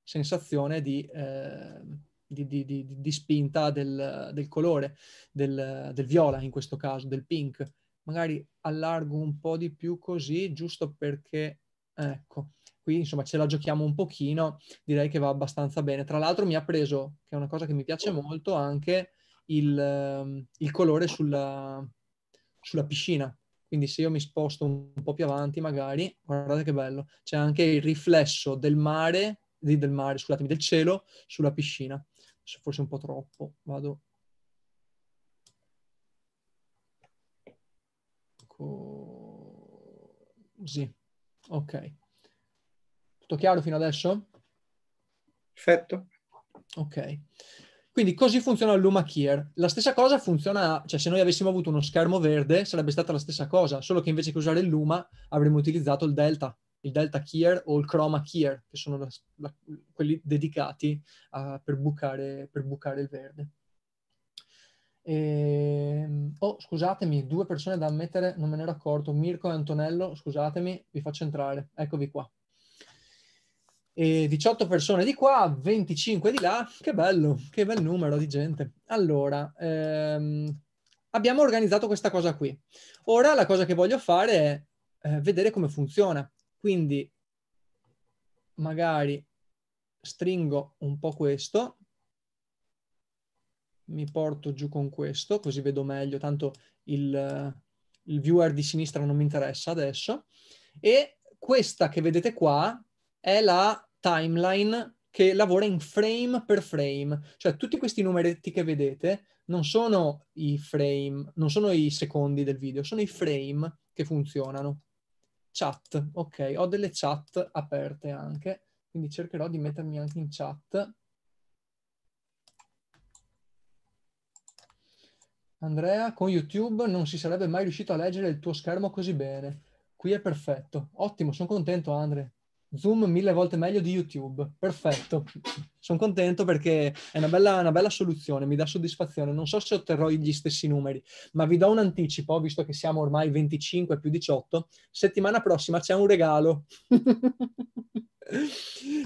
sensazione di, eh, di, di, di spinta del, del colore, del, del viola in questo caso, del pink. Magari allargo un po' di più così, giusto perché... Ecco qui insomma ce la giochiamo un pochino, direi che va abbastanza bene. Tra l'altro mi ha preso, che è una cosa che mi piace molto, anche il, ehm, il colore sulla, sulla piscina. Quindi se io mi sposto un po' più avanti magari, guardate che bello, c'è anche il riflesso del mare, del mare, scusatemi, del cielo sulla piscina. Se forse un po' troppo, vado così. Ok. Tutto chiaro fino adesso? Perfetto. Ok. Quindi così funziona il Luma Keyer. La stessa cosa funziona, cioè se noi avessimo avuto uno schermo verde sarebbe stata la stessa cosa, solo che invece che usare il Luma avremmo utilizzato il Delta, il Delta Keyer o il Chroma Keyer, che sono la, la, quelli dedicati a, per, bucare, per, bucare, il verde. E, ehm, oh, scusatemi, due persone da ammettere, non me ne ero accorto. Mirko e Antonello, scusatemi, vi faccio entrare. Eccovi qua e 18 persone di qua, 25 di là. Che bello, che bel numero di gente. Allora, ehm, abbiamo organizzato questa cosa qui. Ora la cosa che voglio fare è eh, vedere come funziona. Quindi magari stringo un po' questo, mi porto giù con questo, così vedo meglio, tanto il, il viewer di sinistra non mi interessa adesso. E questa che vedete qua, è la timeline che lavora in frame per frame, cioè tutti questi numeretti che vedete non sono i frame, non sono i secondi del video, sono i frame che funzionano. Chat, ok, ho delle chat aperte anche, quindi cercherò di mettermi anche in chat. Andrea, con YouTube non si sarebbe mai riuscito a leggere il tuo schermo così bene. Qui è perfetto. Ottimo, sono contento Andrea. Zoom mille volte meglio di YouTube. Perfetto. Sono contento perché è una bella, una bella, soluzione, mi dà soddisfazione. Non so se otterrò gli stessi numeri, ma vi do un anticipo, visto che siamo ormai 25 più 18. Settimana prossima c'è un regalo [laughs]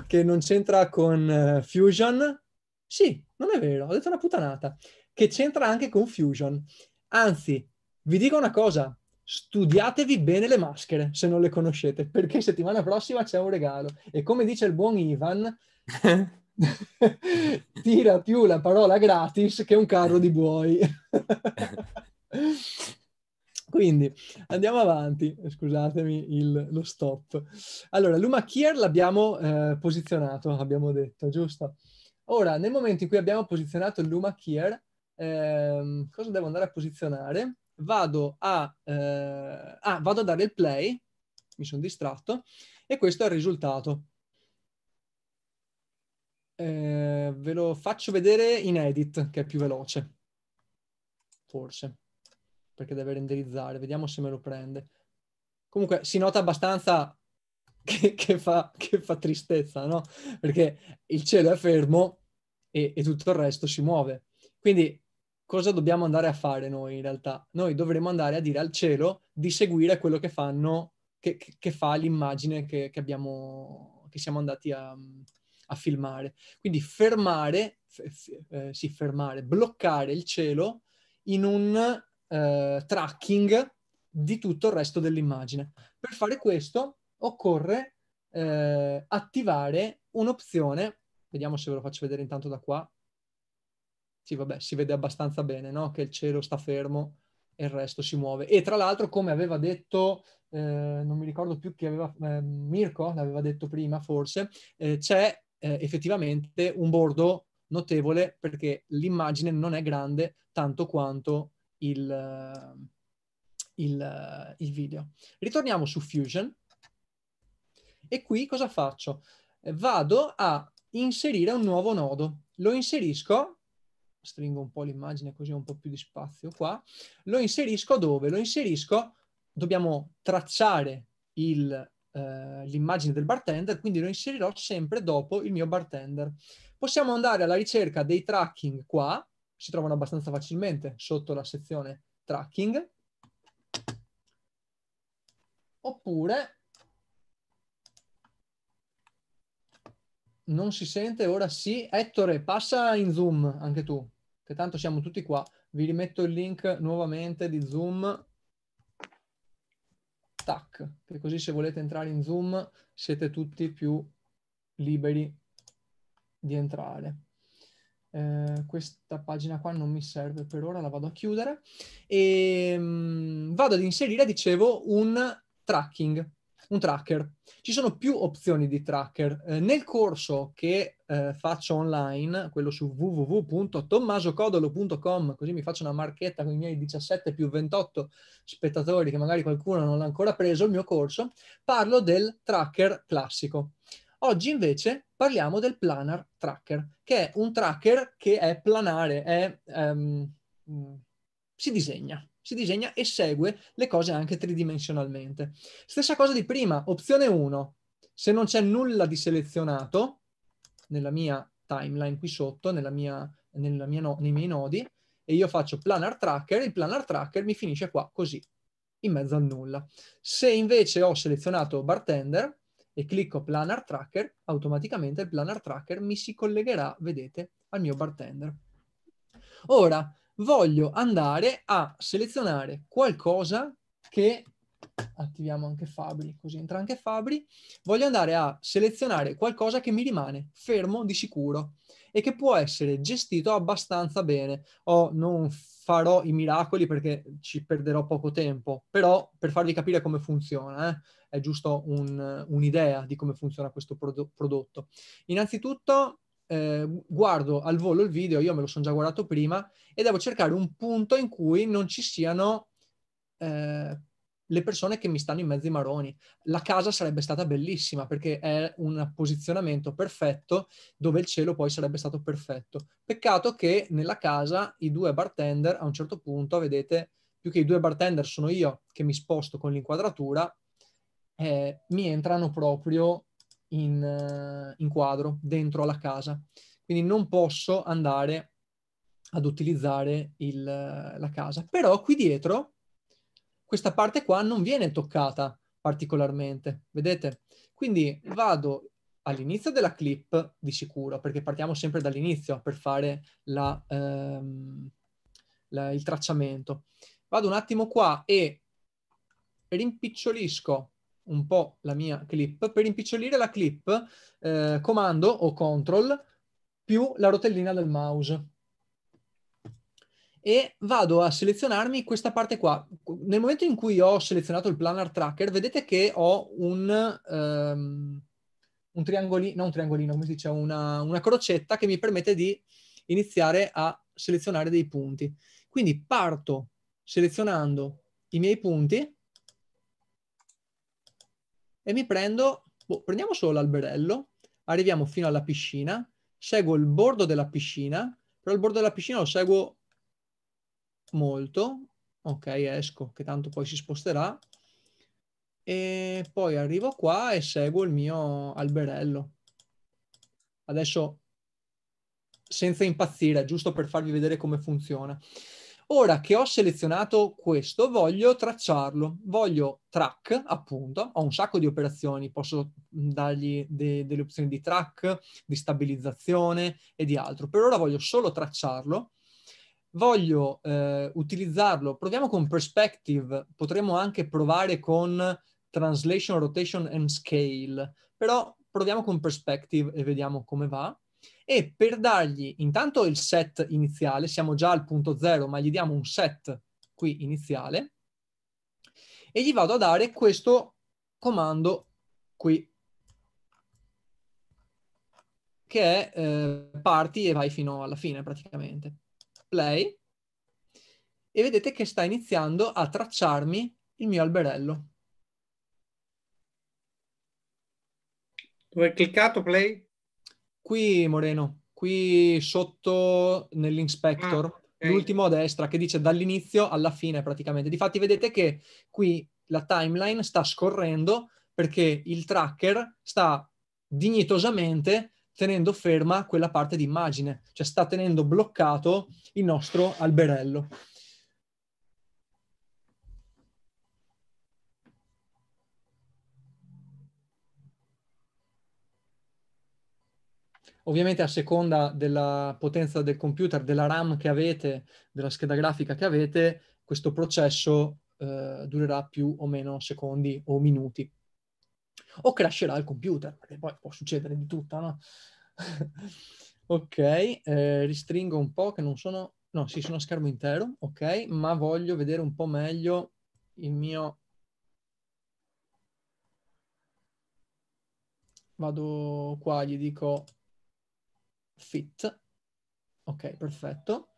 che non c'entra con eh, Fusion. Sì, non è vero, ho detto una puttanata. Che c'entra anche con Fusion. Anzi, vi dico una cosa, studiatevi bene le maschere se non le conoscete, perché settimana prossima c'è un regalo. E come dice il buon Ivan, [laughs] tira più la parola gratis che un carro di buoi. [laughs] Quindi andiamo avanti, scusatemi il, lo stop. Allora, l'Umachier l'abbiamo eh, posizionato, abbiamo detto, giusto? Ora, nel momento in cui abbiamo posizionato l'Umachier, eh, cosa devo andare a posizionare? vado a, eh, ah, vado a dare il play, mi sono distratto, e questo è il risultato. Eh, ve lo faccio vedere in edit, che è più veloce, forse, perché deve renderizzare. Vediamo se me lo prende. Comunque si nota abbastanza [laughs] che, che, fa, che fa, tristezza, no? Perché il cielo è fermo e, e tutto il resto si muove. Quindi cosa dobbiamo andare a fare noi in realtà? Noi dovremmo andare a dire al cielo di seguire quello che fanno, che, che fa l'immagine che, che, abbiamo, che siamo andati a, a filmare. Quindi fermare, f- f- eh, sì, fermare, bloccare il cielo in un eh, tracking di tutto il resto dell'immagine. Per fare questo occorre eh, attivare un'opzione, vediamo se ve lo faccio vedere intanto da qua, sì, vabbè, si vede abbastanza bene no? che il cielo sta fermo e il resto si muove. E tra l'altro, come aveva detto, eh, non mi ricordo più chi aveva, eh, Mirko l'aveva detto prima forse, eh, c'è eh, effettivamente un bordo notevole perché l'immagine non è grande tanto quanto il, eh, il, eh, il video. Ritorniamo su Fusion e qui cosa faccio? Vado a inserire un nuovo nodo. Lo inserisco stringo un po' l'immagine così ho un po' più di spazio qua, lo inserisco dove? Lo inserisco, dobbiamo tracciare eh, l'immagine eh, del bartender, quindi lo inserirò sempre dopo il mio bartender. Possiamo andare alla ricerca dei tracking qua, si trovano abbastanza facilmente sotto la sezione tracking, oppure non si sente, ora sì. Ettore, passa in zoom anche tu che tanto siamo tutti qua. Vi rimetto il link nuovamente di Zoom. Tac, che così se volete entrare in Zoom siete tutti più liberi di entrare. Eh, questa pagina qua non mi serve per ora, la vado a chiudere e ehm, mh, vado ad inserire, dicevo, un tracking un tracker. Ci sono più opzioni di tracker. Eh, nel corso che eh, faccio online, quello su www.tommasocodolo.com, così mi faccio una marchetta con i miei 17 più 28 spettatori che magari qualcuno non l'ha ancora preso, il mio corso, parlo del tracker classico. Oggi invece parliamo del planar tracker, che è un tracker che è planare, è, um, si disegna, si disegna e segue le cose anche tridimensionalmente. Stessa cosa di prima, opzione 1. Se non c'è nulla di selezionato nella mia timeline qui sotto, nella mia, nella mia no, nei miei nodi, e io faccio planar tracker, il planar tracker mi finisce qua così, in mezzo al nulla. Se invece ho selezionato bartender e clicco planar tracker, automaticamente il planar tracker mi si collegherà, vedete, al mio bartender. Ora, voglio andare a selezionare qualcosa che attiviamo anche Fabri, così entra anche Fabri, voglio andare a selezionare qualcosa che mi rimane fermo di sicuro e che può essere gestito abbastanza bene. O oh, non farò i miracoli perché ci perderò poco tempo, però per farvi capire come funziona, eh, è giusto un, un'idea di come funziona questo prodotto. Innanzitutto eh, guardo al volo il video, io me lo sono già guardato prima, e devo cercare un punto in cui non ci siano eh, le persone che mi stanno in mezzo ai maroni. La casa sarebbe stata bellissima perché è un posizionamento perfetto dove il cielo poi sarebbe stato perfetto. Peccato che nella casa i due bartender a un certo punto, vedete, più che i due bartender sono io che mi sposto con l'inquadratura, eh, mi entrano proprio in, eh, in quadro dentro alla casa. Quindi non posso andare ad utilizzare il, eh, la casa. Però qui dietro questa parte qua non viene toccata particolarmente, vedete? Quindi vado all'inizio della clip di sicuro, perché partiamo sempre dall'inizio per fare la, ehm, la, il tracciamento. Vado un attimo qua e rimpicciolisco un po' la mia clip. Per impicciolire la clip, eh, comando o control più la rotellina del mouse. E vado a selezionarmi questa parte qua. Nel momento in cui ho selezionato il planar tracker, vedete che ho un, um, un triangolino, non un triangolino, come si dice, una, una crocetta che mi permette di iniziare a selezionare dei punti. Quindi parto selezionando i miei punti e mi prendo, boh, prendiamo solo l'alberello, arriviamo fino alla piscina, seguo il bordo della piscina, però il bordo della piscina lo seguo molto, ok esco che tanto poi si sposterà, e poi arrivo qua e seguo il mio alberello. Adesso senza impazzire, giusto per farvi vedere come funziona. Ora che ho selezionato questo, voglio tracciarlo, voglio track, appunto, ho un sacco di operazioni, posso dargli de delle opzioni di track, di stabilizzazione e di altro. Per ora voglio solo tracciarlo, voglio eh, utilizzarlo, proviamo con perspective, potremmo anche provare con translation, rotation and scale, però proviamo con perspective e vediamo come va e per dargli intanto il set iniziale, siamo già al punto 0, ma gli diamo un set qui iniziale, e gli vado a dare questo comando qui, che è eh, parti e vai fino alla fine praticamente. Play, e vedete che sta iniziando a tracciarmi il mio alberello. Dove hai cliccato play? Qui Moreno, qui sotto nell'inspector, ah, okay. l'ultimo a destra che dice dall'inizio alla fine praticamente. Difatti vedete che qui la timeline sta scorrendo perché il tracker sta dignitosamente tenendo ferma quella parte di immagine, cioè sta tenendo bloccato il nostro alberello. Ovviamente a seconda della potenza del computer, della RAM che avete, della scheda grafica che avete, questo processo eh, durerà più o meno secondi o minuti. O crasherà il computer, perché poi può succedere di tutta, no? [laughs] ok, eh, ristringo un po' che non sono... No, sì, sono a schermo intero, ok, ma voglio vedere un po' meglio il mio vado qua, gli dico fit. Ok, perfetto.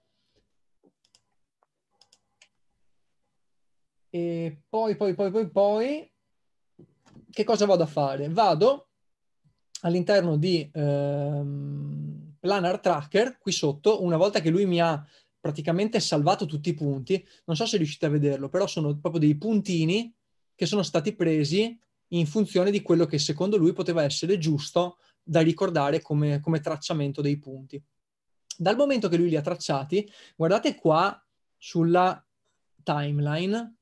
E poi, poi, poi, poi, poi, che cosa vado a fare? Vado all'interno di ehm, Planar Tracker, qui sotto, una volta che lui mi ha praticamente salvato tutti i punti, non so se riuscite a vederlo, però sono proprio dei puntini che sono stati presi in funzione di quello che secondo lui poteva essere giusto da ricordare come, come tracciamento dei punti. Dal momento che lui li ha tracciati, guardate qua sulla timeline,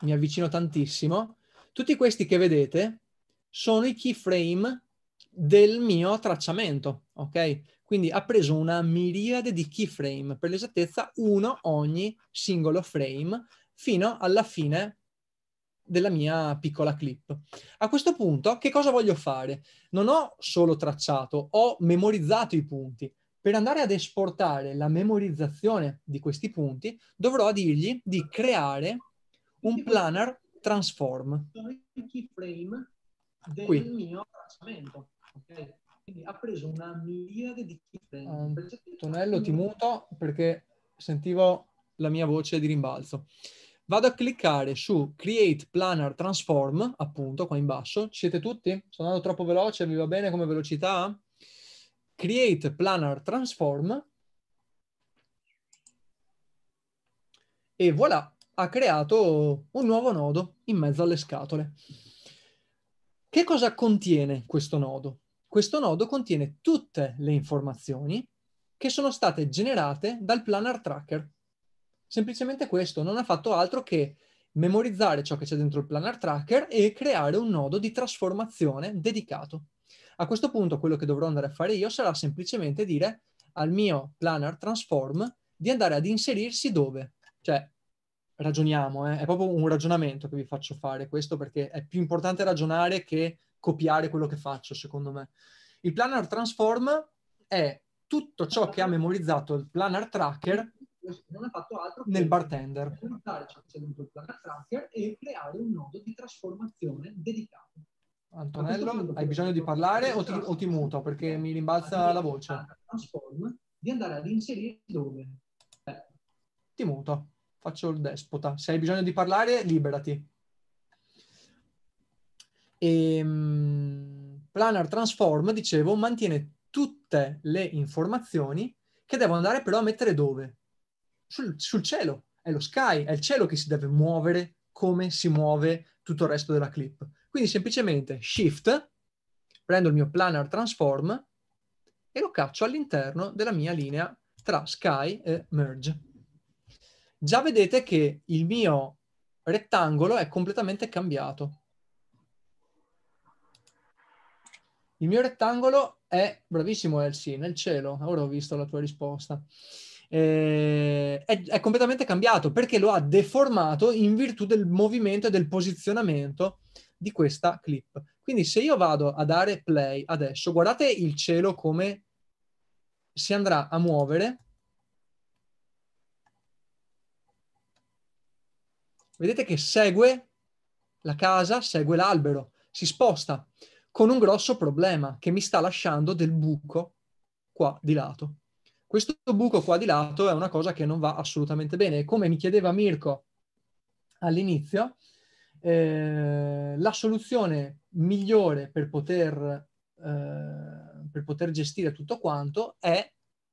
mi avvicino tantissimo, tutti questi che vedete sono i keyframe del mio tracciamento, ok? Quindi ha preso una miriade di keyframe, per l'esattezza uno ogni singolo frame, fino alla fine della mia piccola clip. A questo punto che cosa voglio fare? Non ho solo tracciato, ho memorizzato i punti. Per andare ad esportare la memorizzazione di questi punti dovrò dirgli di creare un planner transform. Il Keyframe del Qui. mio tracciamento. Okay? Quindi ha preso una miriade di keyframe. Antonello, ehm, ti muto perché sentivo la mia voce di rimbalzo vado a cliccare su Create Planner Transform, appunto, qua in basso. Ci siete tutti? Sono andato troppo veloce, vi va bene come velocità? Create Planner Transform. E voilà, ha creato un nuovo nodo in mezzo alle scatole. Che cosa contiene questo nodo? Questo nodo contiene tutte le informazioni che sono state generate dal planner tracker semplicemente questo, non ha fatto altro che memorizzare ciò che c'è dentro il planar tracker e creare un nodo di trasformazione dedicato. A questo punto quello che dovrò andare a fare io sarà semplicemente dire al mio planar transform di andare ad inserirsi dove. Cioè, ragioniamo, eh? è proprio un ragionamento che vi faccio fare questo perché è più importante ragionare che copiare quello che faccio, secondo me. Il planar transform è tutto ciò che ha memorizzato il planar tracker non ha fatto altro che nel bartender. portare ciò che c'è dentro il Planet Tracker e creare un nodo di trasformazione dedicato. Antonello, hai bisogno di parlare o ti, o ti muto perché mi rimbalza la voce? Transform, di andare ad inserire dove? Eh. Ti muto, faccio il despota. Se hai bisogno di parlare, liberati. E, um, Planner Transform, dicevo, mantiene tutte le informazioni che devono andare però a mettere dove? sul, sul cielo, è lo sky, è il cielo che si deve muovere come si muove tutto il resto della clip. Quindi semplicemente shift, prendo il mio planar transform e lo caccio all'interno della mia linea tra sky e merge. Già vedete che il mio rettangolo è completamente cambiato. Il mio rettangolo è, bravissimo Elsie, nel cielo, ora ho visto la tua risposta eh, è, è, completamente cambiato perché lo ha deformato in virtù del movimento e del posizionamento di questa clip. Quindi se io vado a dare play adesso, guardate il cielo come si andrà a muovere. Vedete che segue la casa, segue l'albero, si sposta con un grosso problema che mi sta lasciando del buco qua di lato. Questo buco qua di lato è una cosa che non va assolutamente bene. Come mi chiedeva Mirko all'inizio, eh, la soluzione migliore per poter, eh, per poter gestire tutto quanto è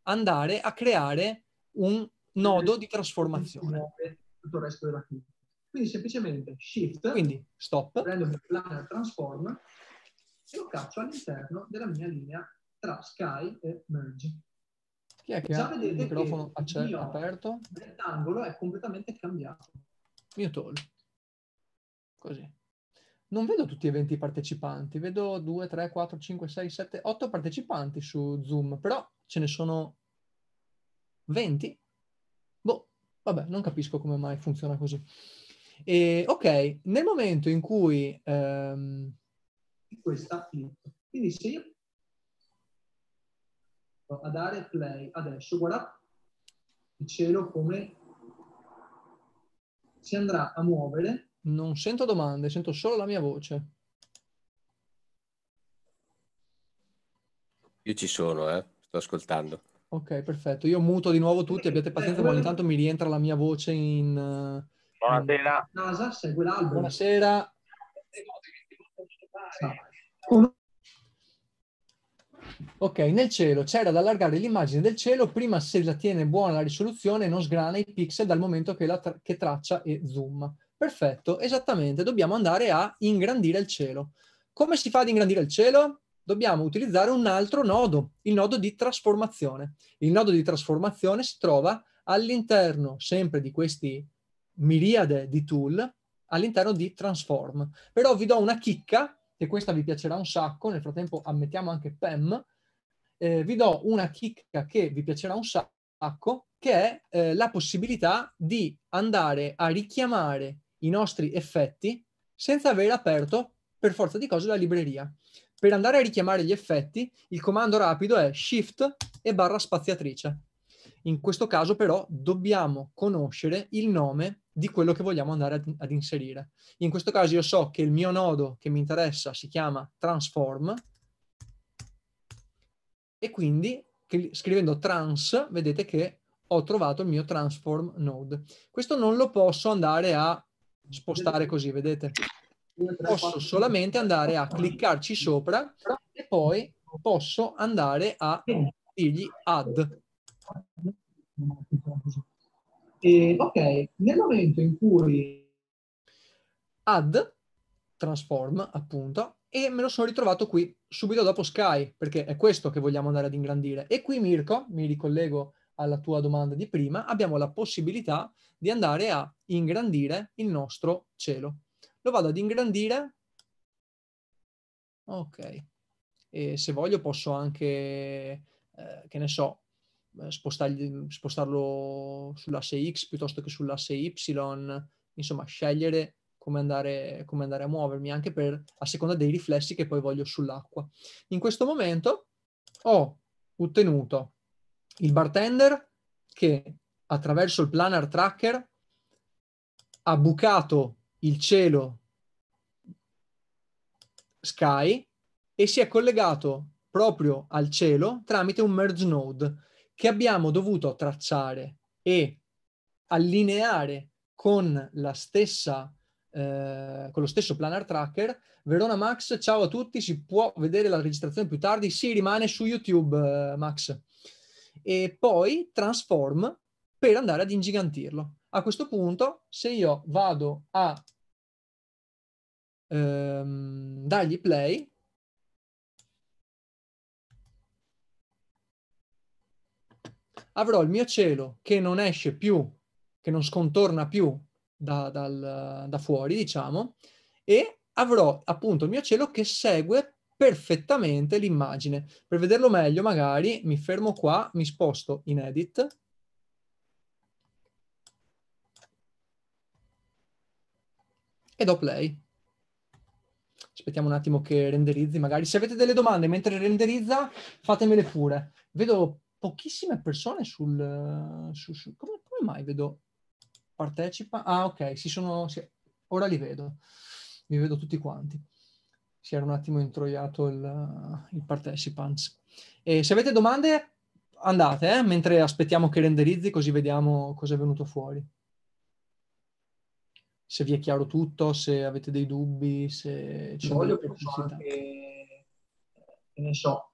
andare a creare un nodo di trasformazione. Tutto il resto della key. Quindi semplicemente shift, quindi stop, prendo il planner transform e lo caccio all'interno della mia linea tra sky e merge. Chi è che Già ha il microfono acce- aperto? Il rettangolo è completamente cambiato. Mute all. Così. Non vedo tutti i 20 partecipanti, vedo 2, 3, 4, 5, 6, 7, 8 partecipanti su Zoom, però ce ne sono 20. Boh, vabbè, non capisco come mai funziona così. E, ok, nel momento in cui... Ehm... Questa, quindi se io a dare play adesso, guarda il cielo come si andrà a muovere. Non sento domande, sento solo la mia voce. Io ci sono, eh? sto ascoltando. Ok, perfetto. Io muto di nuovo tutti, abbiate pazienza, ma ogni eh, eh, tanto mi rientra la mia voce in... Eh, Buonasera. In casa, segue l'albero. Buonasera. Buonasera. Ok, nel cielo c'era da allargare l'immagine del cielo prima se la tiene buona la risoluzione e non sgrana i pixel dal momento che, tra che traccia e zoom. Perfetto, esattamente, dobbiamo andare a ingrandire il cielo. Come si fa ad ingrandire il cielo? Dobbiamo utilizzare un altro nodo, il nodo di trasformazione. Il nodo di trasformazione si trova all'interno sempre di questi miriade di tool, all'interno di Transform. Però vi do una chicca che questa vi piacerà un sacco, nel frattempo ammettiamo anche PEM, eh, vi do una chicca che vi piacerà un sacco, che è eh, la possibilità di andare a richiamare i nostri effetti senza aver aperto per forza di cose la libreria. Per andare a richiamare gli effetti, il comando rapido è Shift e barra spaziatrice. In questo caso però dobbiamo conoscere il nome di quello che vogliamo andare ad, ad, inserire. In questo caso io so che il mio nodo che mi interessa si chiama transform e quindi scrivendo trans vedete che ho trovato il mio transform node. Questo non lo posso andare a spostare così, vedete? Posso solamente andare a cliccarci sopra e poi posso andare a dirgli add. E ok, nel momento in cui add transform appunto e me lo sono ritrovato qui subito dopo Sky perché è questo che vogliamo andare ad ingrandire e qui Mirko mi ricollego alla tua domanda di prima abbiamo la possibilità di andare a ingrandire il nostro cielo lo vado ad ingrandire ok e se voglio posso anche eh, che ne so eh, spostarlo sull'asse X piuttosto che sull'asse Y, insomma scegliere come andare, come andare a muovermi anche per, a seconda dei riflessi che poi voglio sull'acqua. In questo momento ho ottenuto il bartender che attraverso il planar tracker ha bucato il cielo Sky e si è collegato proprio al cielo tramite un merge node che abbiamo dovuto tracciare e allineare con, stessa, eh, con lo stesso planar tracker. Verona Max, ciao a tutti, si può vedere la registrazione più tardi, si rimane su YouTube eh, Max. E poi transform per andare ad ingigantirlo. A questo punto, se io vado a ehm, dargli play, avrò il mio cielo che non esce più, che non scontorna più da, dal, da fuori, diciamo, e avrò appunto il mio cielo che segue perfettamente l'immagine. Per vederlo meglio, magari mi fermo qua, mi sposto in edit. E do play. Aspettiamo un attimo che renderizzi, magari. Se avete delle domande mentre renderizza, fatemele pure. Vedo pochissime persone sul... Eh, su, su, come, come, mai vedo? Partecipa? Ah, ok, si sono... Si, ora li vedo. Li vedo tutti quanti. Si era un attimo introiato il, il participants. E se avete domande, andate, eh, mentre aspettiamo che renderizzi, così vediamo cosa è venuto fuori. Se vi è chiaro tutto, se avete dei dubbi, se ci voglio che ne so,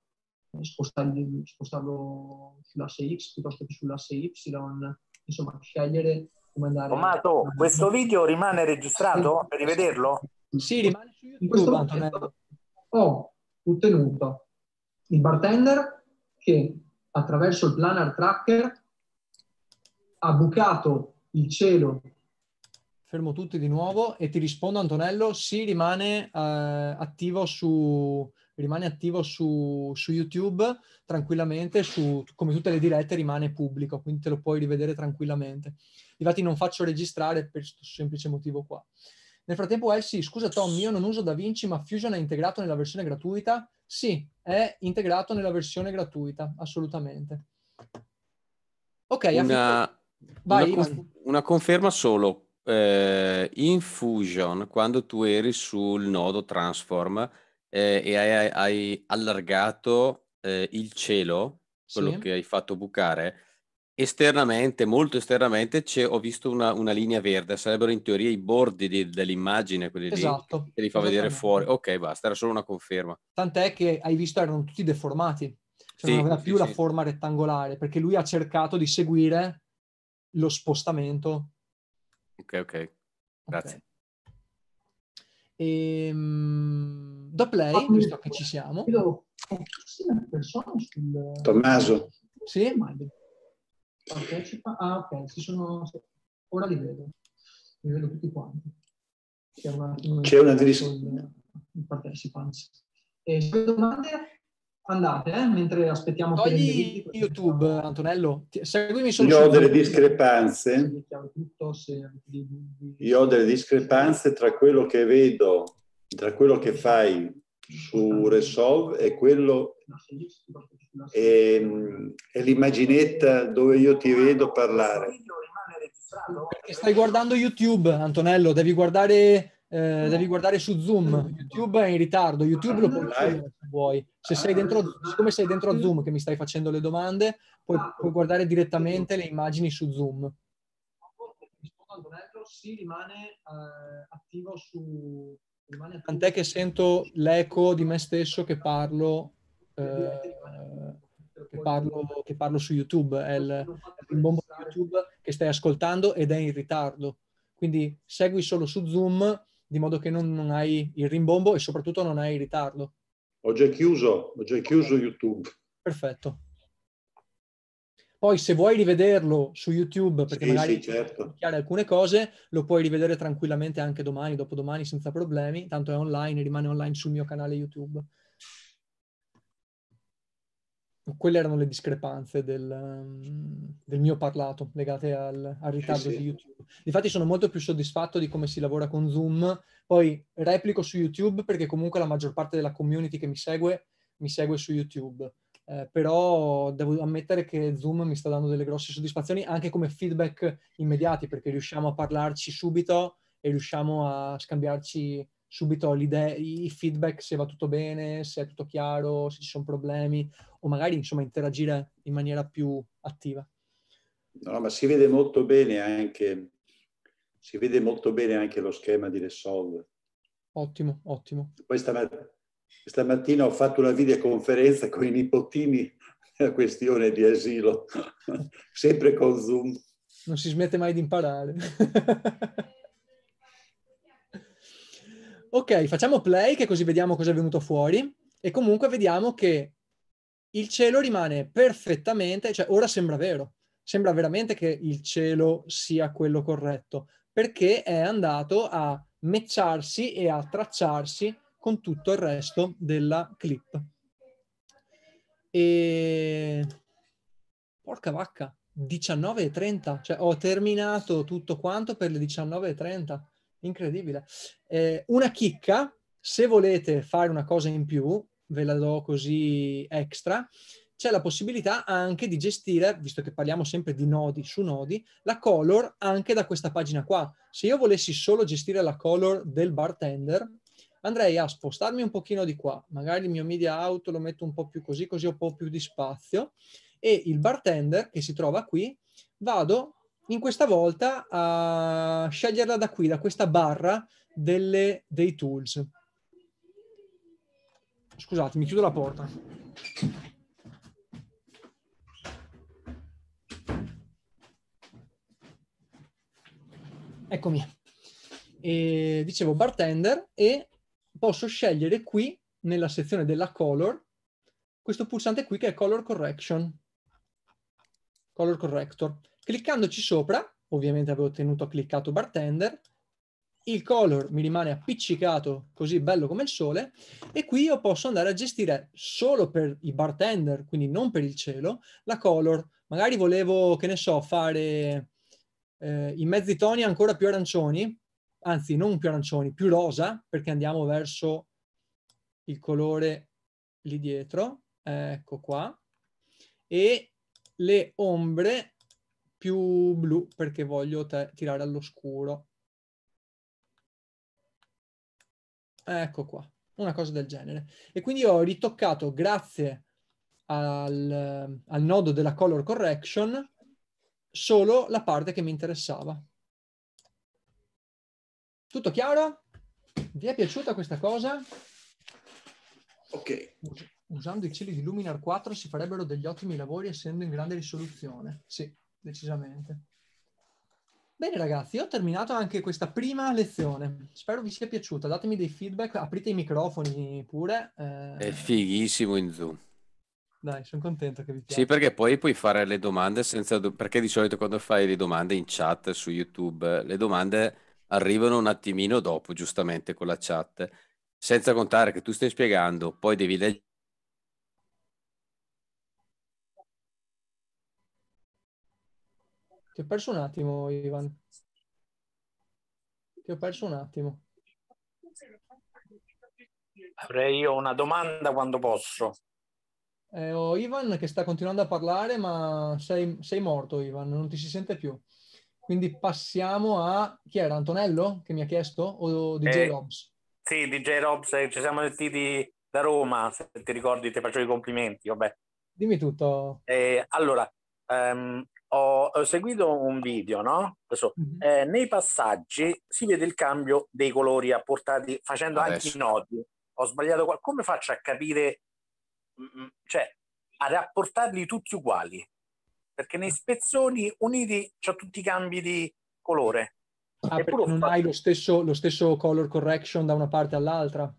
spostarli, spostarlo sull'asse X piuttosto che sull'asse Y, insomma scegliere come andare. Tomato, a... questo video rimane registrato sì. per rivederlo? Sì, rimane su YouTube. In questo momento ho ottenuto il bartender che attraverso il planar tracker ha bucato il cielo. Fermo tutti di nuovo e ti rispondo Antonello, sì, rimane eh, attivo su, rimane attivo su, su YouTube tranquillamente, su, come tutte le dirette rimane pubblico, quindi te lo puoi rivedere tranquillamente. Infatti non faccio registrare per questo semplice motivo qua. Nel frattempo Elsie, scusa Tom, io non uso DaVinci, ma Fusion è integrato nella versione gratuita? Sì, è integrato nella versione gratuita, assolutamente. Ok, una, vai, una, una conferma solo. Eh, in Fusion, quando tu eri sul nodo Transform, eh, e hai, hai allargato eh, il cielo, quello sì. che hai fatto bucare, esternamente, molto esternamente, ho visto una, una, linea verde, sarebbero in teoria i bordi di, dell'immagine, quelli esatto, lì, che li fa vedere fuori. Ok, basta, era solo una conferma. Tant'è che hai visto erano tutti deformati, cioè sì, non aveva più sì, la sì. forma rettangolare, perché lui ha cercato di seguire lo spostamento. Ok, ok, grazie. Okay. E, um, do play, ah, visto che ci siamo. Tommaso. Sì? Partecipa. Ah, ok, ci sono... Ora li vedo. Li vedo tutti quanti. C'è una, C'è una, una... partecipanza. E se domande Andate, eh, mentre aspettiamo... Togli per YouTube, Antonello. Seguimi solo Io ho delle discrepanze. Io ho delle discrepanze tra quello che vedo, tra quello che fai su Resolve e quello... E, e l'immaginetta dove io ti vedo parlare. Perché eh? stai guardando YouTube, Antonello, devi guardare eh, devi guardare su Zoom, YouTube è in ritardo, YouTube lo puoi fare se vuoi. Se sei dentro, siccome sei dentro Zoom che mi stai facendo le domande, puoi, puoi guardare direttamente le immagini su Zoom. Sì, rimane attivo su... Tant'è che sento l'eco di me stesso che parlo, eh, che parlo, che parlo su YouTube, è il, il bombo di YouTube che stai ascoltando ed è in ritardo. Quindi segui solo su Zoom di modo che non, non hai il rimbombo e soprattutto non hai il ritardo. Ho già chiuso, ho già chiuso YouTube. Perfetto. Poi se vuoi rivederlo su YouTube, perché sì, magari sì, certo. chiare alcune cose, lo puoi rivedere tranquillamente anche domani, dopodomani, senza problemi. Tanto è online, rimane online sul mio canale YouTube quelle erano le discrepanze del, ehm, del mio parlato legate al, al ritardo sì, sì. di YouTube. Infatti sono molto più soddisfatto di come si lavora con Zoom, poi replico su YouTube perché comunque la maggior parte della community che mi segue mi segue su YouTube. Eh, però devo ammettere che Zoom mi sta dando delle grosse soddisfazioni anche come feedback immediati perché riusciamo a parlarci subito e riusciamo a scambiarci subito i feedback se va tutto bene, se è tutto chiaro, se ci sono problemi o magari insomma interagire in maniera più attiva. No, ma si vede molto bene anche, si vede molto bene anche lo schema di Resolve. Ottimo, ottimo. Questa, mat- questa mattina ho fatto una videoconferenza con i nipotini la questione di asilo, [laughs] sempre con Zoom. Non si smette mai di imparare. [laughs] Ok, facciamo play che così vediamo cosa è venuto fuori e comunque vediamo che il cielo rimane perfettamente, cioè ora sembra vero, sembra veramente che il cielo sia quello corretto, perché è andato a matcharsi e a tracciarsi con tutto il resto della clip. E... Porca vacca, 19.30, cioè ho terminato tutto quanto per le 19.30 incredibile. Eh, una chicca, se volete fare una cosa in più, ve la do così extra, c'è la possibilità anche di gestire, visto che parliamo sempre di nodi su nodi, la color anche da questa pagina qua. Se io volessi solo gestire la color del bartender, andrei a spostarmi un pochino di qua, magari il mio media auto lo metto un po' più così, così ho un po' più di spazio, e il bartender che si trova qui, vado in questa volta a ah, sceglierla da qui, da questa barra delle, dei tools. Scusate, mi chiudo la porta. Eccomi. E dicevo bartender e posso scegliere qui nella sezione della color questo pulsante qui che è color correction, color corrector Cliccandoci sopra, ovviamente avevo tenuto cliccato bartender, il color mi rimane appiccicato così bello come il sole e qui io posso andare a gestire solo per i bartender, quindi non per il cielo, la color. Magari volevo, che ne so, fare eh, i mezzi toni ancora più arancioni, anzi non più arancioni, più rosa, perché andiamo verso il colore lì dietro, ecco qua, e le ombre più blu perché voglio tirare all'oscuro. Ecco qua, una cosa del genere. E quindi ho ritoccato grazie al, al nodo della color correction solo la parte che mi interessava. Tutto chiaro? Vi è piaciuta questa cosa? Ok. Usando i cieli di Luminar 4 si farebbero degli ottimi lavori essendo in grande risoluzione. Sì decisamente. Bene ragazzi, ho terminato anche questa prima lezione. Spero vi sia piaciuta. Datemi dei feedback, aprite i microfoni pure. Eh... È fighissimo in Zoom. Dai, sono contento che vi piace. Sì, perché poi puoi fare le domande senza... Do... Perché di solito quando fai le domande in chat su YouTube, le domande arrivano un attimino dopo, giustamente, con la chat. Senza contare che tu stai spiegando, poi devi leggere Ti ho perso un attimo, Ivan. Ti ho perso un attimo. Avrei io una domanda quando posso. Eh, ho Ivan che sta continuando a parlare, ma sei, sei morto, Ivan, non ti si sente più. Quindi passiamo a chi era Antonello che mi ha chiesto o DJ eh, Robs? Sì, DJ Robs, eh, ci siamo sentiti da Roma, se ti ricordi ti faccio i complimenti, vabbè. Dimmi tutto. Eh, allora, um, ho, ho seguito un video, no? Adesso, mm-hmm. eh, nei passaggi si vede il cambio dei colori apportati facendo Adesso. anche i nodi. Ho sbagliato qualcosa. Come faccio a capire, mm, mm, cioè, a rapportarli tutti uguali? Perché nei spezzoni uniti c'è tutti i cambi di colore. Ah, Eppure non fatto... hai lo stesso, lo stesso color correction da una parte all'altra?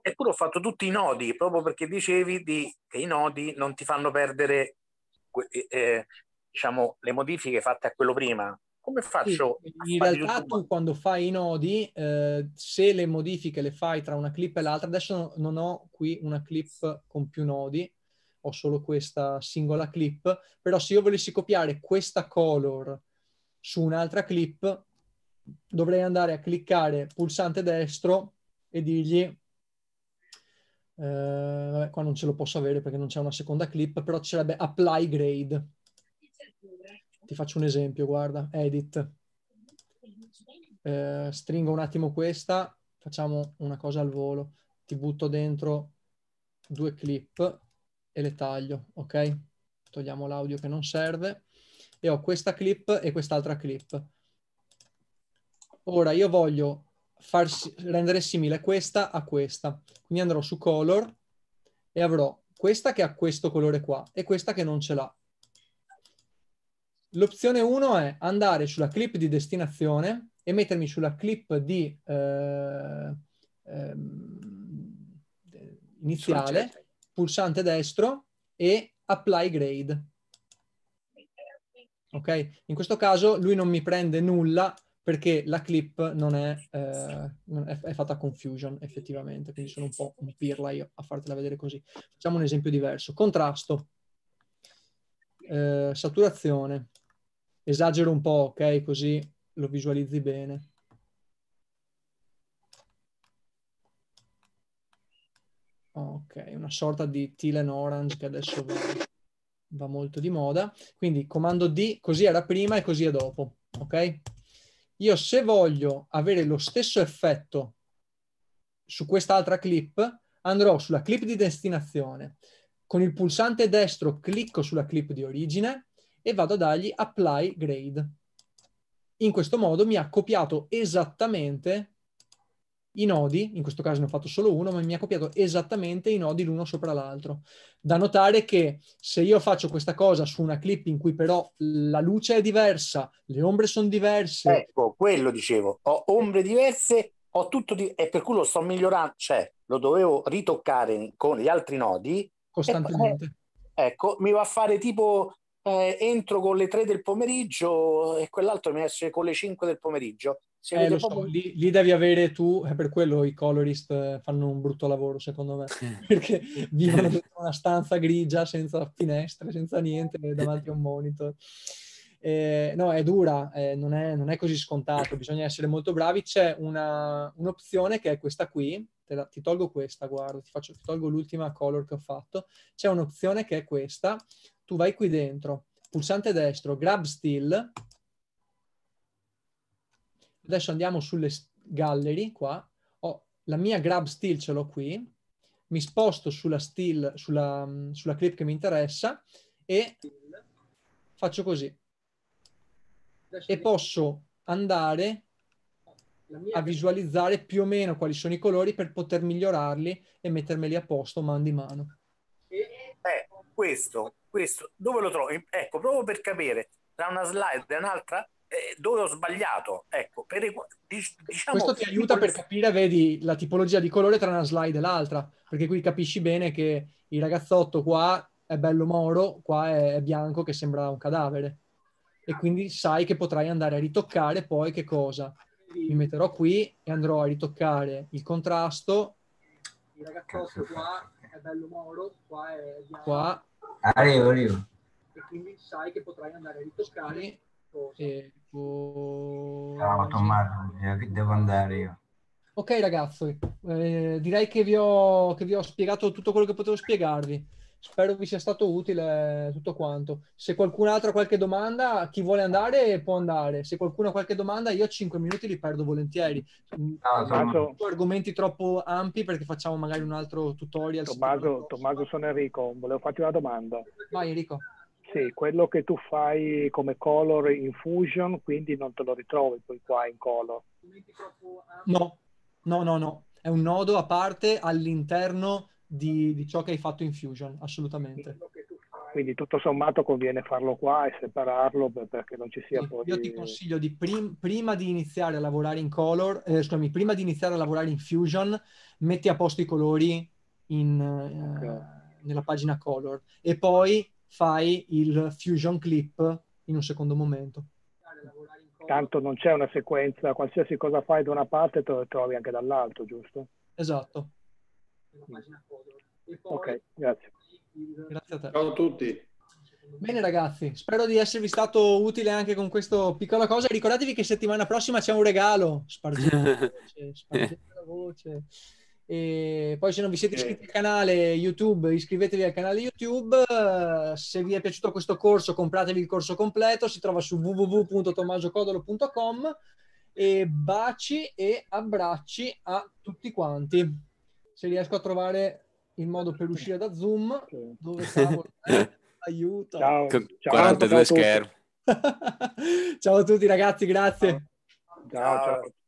Eppure ho fatto tutti i nodi, proprio perché dicevi di, che i nodi non ti fanno perdere eh, diciamo, le modifiche fatte a quello prima, come faccio? Sì, in realtà YouTube? tu quando fai i nodi, eh, se le modifiche le fai tra una clip e l'altra, adesso non ho qui una clip con più nodi, ho solo questa singola clip, però se io volessi copiare questa color su un'altra clip, dovrei andare a cliccare pulsante destro e dirgli, eh, vabbè, qua non ce lo posso avere perché non c'è una seconda clip, però ci sarebbe apply grade ti faccio un esempio, guarda, edit. Eh, stringo un attimo questa, facciamo una cosa al volo. Ti butto dentro due clip e le taglio, ok? Togliamo l'audio che non serve. E ho questa clip e quest'altra clip. Ora io voglio far, rendere simile questa a questa. Quindi andrò su color e avrò questa che ha questo colore qua e questa che non ce l'ha. L'opzione 1 è andare sulla clip di destinazione e mettermi sulla clip di eh, eh, iniziale, pulsante destro e apply grade. Ok? In questo caso lui non mi prende nulla perché la clip non è, eh, è, fatta a confusion effettivamente, quindi sono un po' un pirla io a fartela vedere così. Facciamo un esempio diverso. Contrasto eh, saturazione. Esagero un po', ok? Così lo visualizzi bene. Ok, una sorta di teal and orange che adesso va, va molto di moda. Quindi comando D, così era prima e così è dopo, ok? Io se voglio avere lo stesso effetto su quest'altra clip, andrò sulla clip di destinazione, con il pulsante destro clicco sulla clip di origine e vado a dargli apply grade. In questo modo mi ha copiato esattamente i nodi, in questo caso ne ho fatto solo uno, ma mi ha copiato esattamente i nodi l'uno sopra l'altro. Da notare che se io faccio questa cosa su una clip in cui però la luce è diversa, le ombre sono diverse... Ecco, quello dicevo, ho ombre diverse, ho tutto di... e per cui lo sto migliorando, cioè lo dovevo ritoccare con gli altri nodi Ecco, eh, costantemente. Eh, ecco, mi va a fare tipo eh, entro con le 3 del pomeriggio e quell'altro mi esce con le 5 del pomeriggio. Eh, proprio... so, lì, lì, devi avere tu, è eh, per quello i colorist eh, fanno un brutto lavoro secondo me, [laughs] perché vivono in una stanza grigia senza finestre, senza niente, davanti a un monitor. Eh, no, è dura, eh, non, è, non, è, così scontato, bisogna essere molto bravi. C'è una, un'opzione che è questa qui, la, ti tolgo questa, guarda, ti, faccio, ti tolgo l'ultima color che ho fatto, c'è un'opzione che è questa, tu vai qui dentro, pulsante destro, grab still, adesso andiamo sulle gallery qua, ho la mia grab still ce l'ho qui, mi sposto sulla still, sulla, sulla clip che mi interessa e faccio così. E posso andare a visualizzare più o meno quali sono i colori per poter migliorarli e mettermeli a posto man di mano. Eh, questo, questo, dove lo trovo? Ecco, proprio per capire tra una slide e un'altra eh, dove ho sbagliato. Ecco, per, diciamo, questo ti aiuta per capire, vedi, la tipologia di colore tra una slide e l'altra, perché qui capisci bene che il ragazzotto qua è bello moro, qua è, è bianco che sembra un cadavere. E quindi sai che potrai andare a ritoccare poi che cosa? mi metterò qui e andrò a ritoccare il contrasto. Il ragazzotto qua è bello moro, qua è bianco. Qua. Arrivo, arrivo. E quindi sai che potrai andare a ritoccare. Ah, Ciao E Tommaso, devo andare io. Ok ragazzi, eh, direi che vi, ho, che vi ho spiegato tutto quello che potevo spiegarvi. Spero vi sia stato utile tutto quanto. Se qualcun altro ha qualche domanda, chi vuole andare può andare. Se qualcuno ha qualche domanda, io 5 minuti li perdo volentieri. Mm, ah, Tommaso, argomenti troppo ampi perché facciamo magari un altro tutorial. Tommaso, Tommaso sono Enrico, volevo farti una domanda. Vai Enrico. Sì, quello che tu fai come color in Fusion, quindi non te lo ritrovi poi qua in color. No, no, no, no. È un nodo a parte all'interno di, di ciò che hai fatto in Fusion, assolutamente. Quindi tutto sommato conviene farlo qua e separarlo perché non ci sia io, poi... Io ti consiglio di prim, prima di iniziare a lavorare in Color, eh, scusami, prima di iniziare a lavorare in Fusion, metti a posto i colori in, eh, okay. nella pagina Color e poi fai il Fusion Clip in un secondo momento tanto non c'è una sequenza, qualsiasi cosa fai da una parte te lo trovi anche dall'altro, giusto? Esatto. Mm. Ok, grazie. grazie a Ciao a tutti. Bene ragazzi, spero di esservi stato utile anche con questa piccola cosa. Ricordatevi che settimana prossima c'è un regalo. Spargete la [laughs] voce. Spargete la voce. E poi se non vi siete eh. iscritti al canale YouTube, iscrivetevi al canale YouTube. Se vi è piaciuto questo corso, compratevi il corso completo. Si trova su www.tommasocodolo.com. E baci e abbracci a tutti quanti se riesco a trovare il modo per uscire da Zoom, okay. dove cavolo, [laughs] eh, aiuto. Ciao, ciao, 42 schermi. [laughs] ciao a tutti ragazzi, grazie. ciao. ciao. ciao.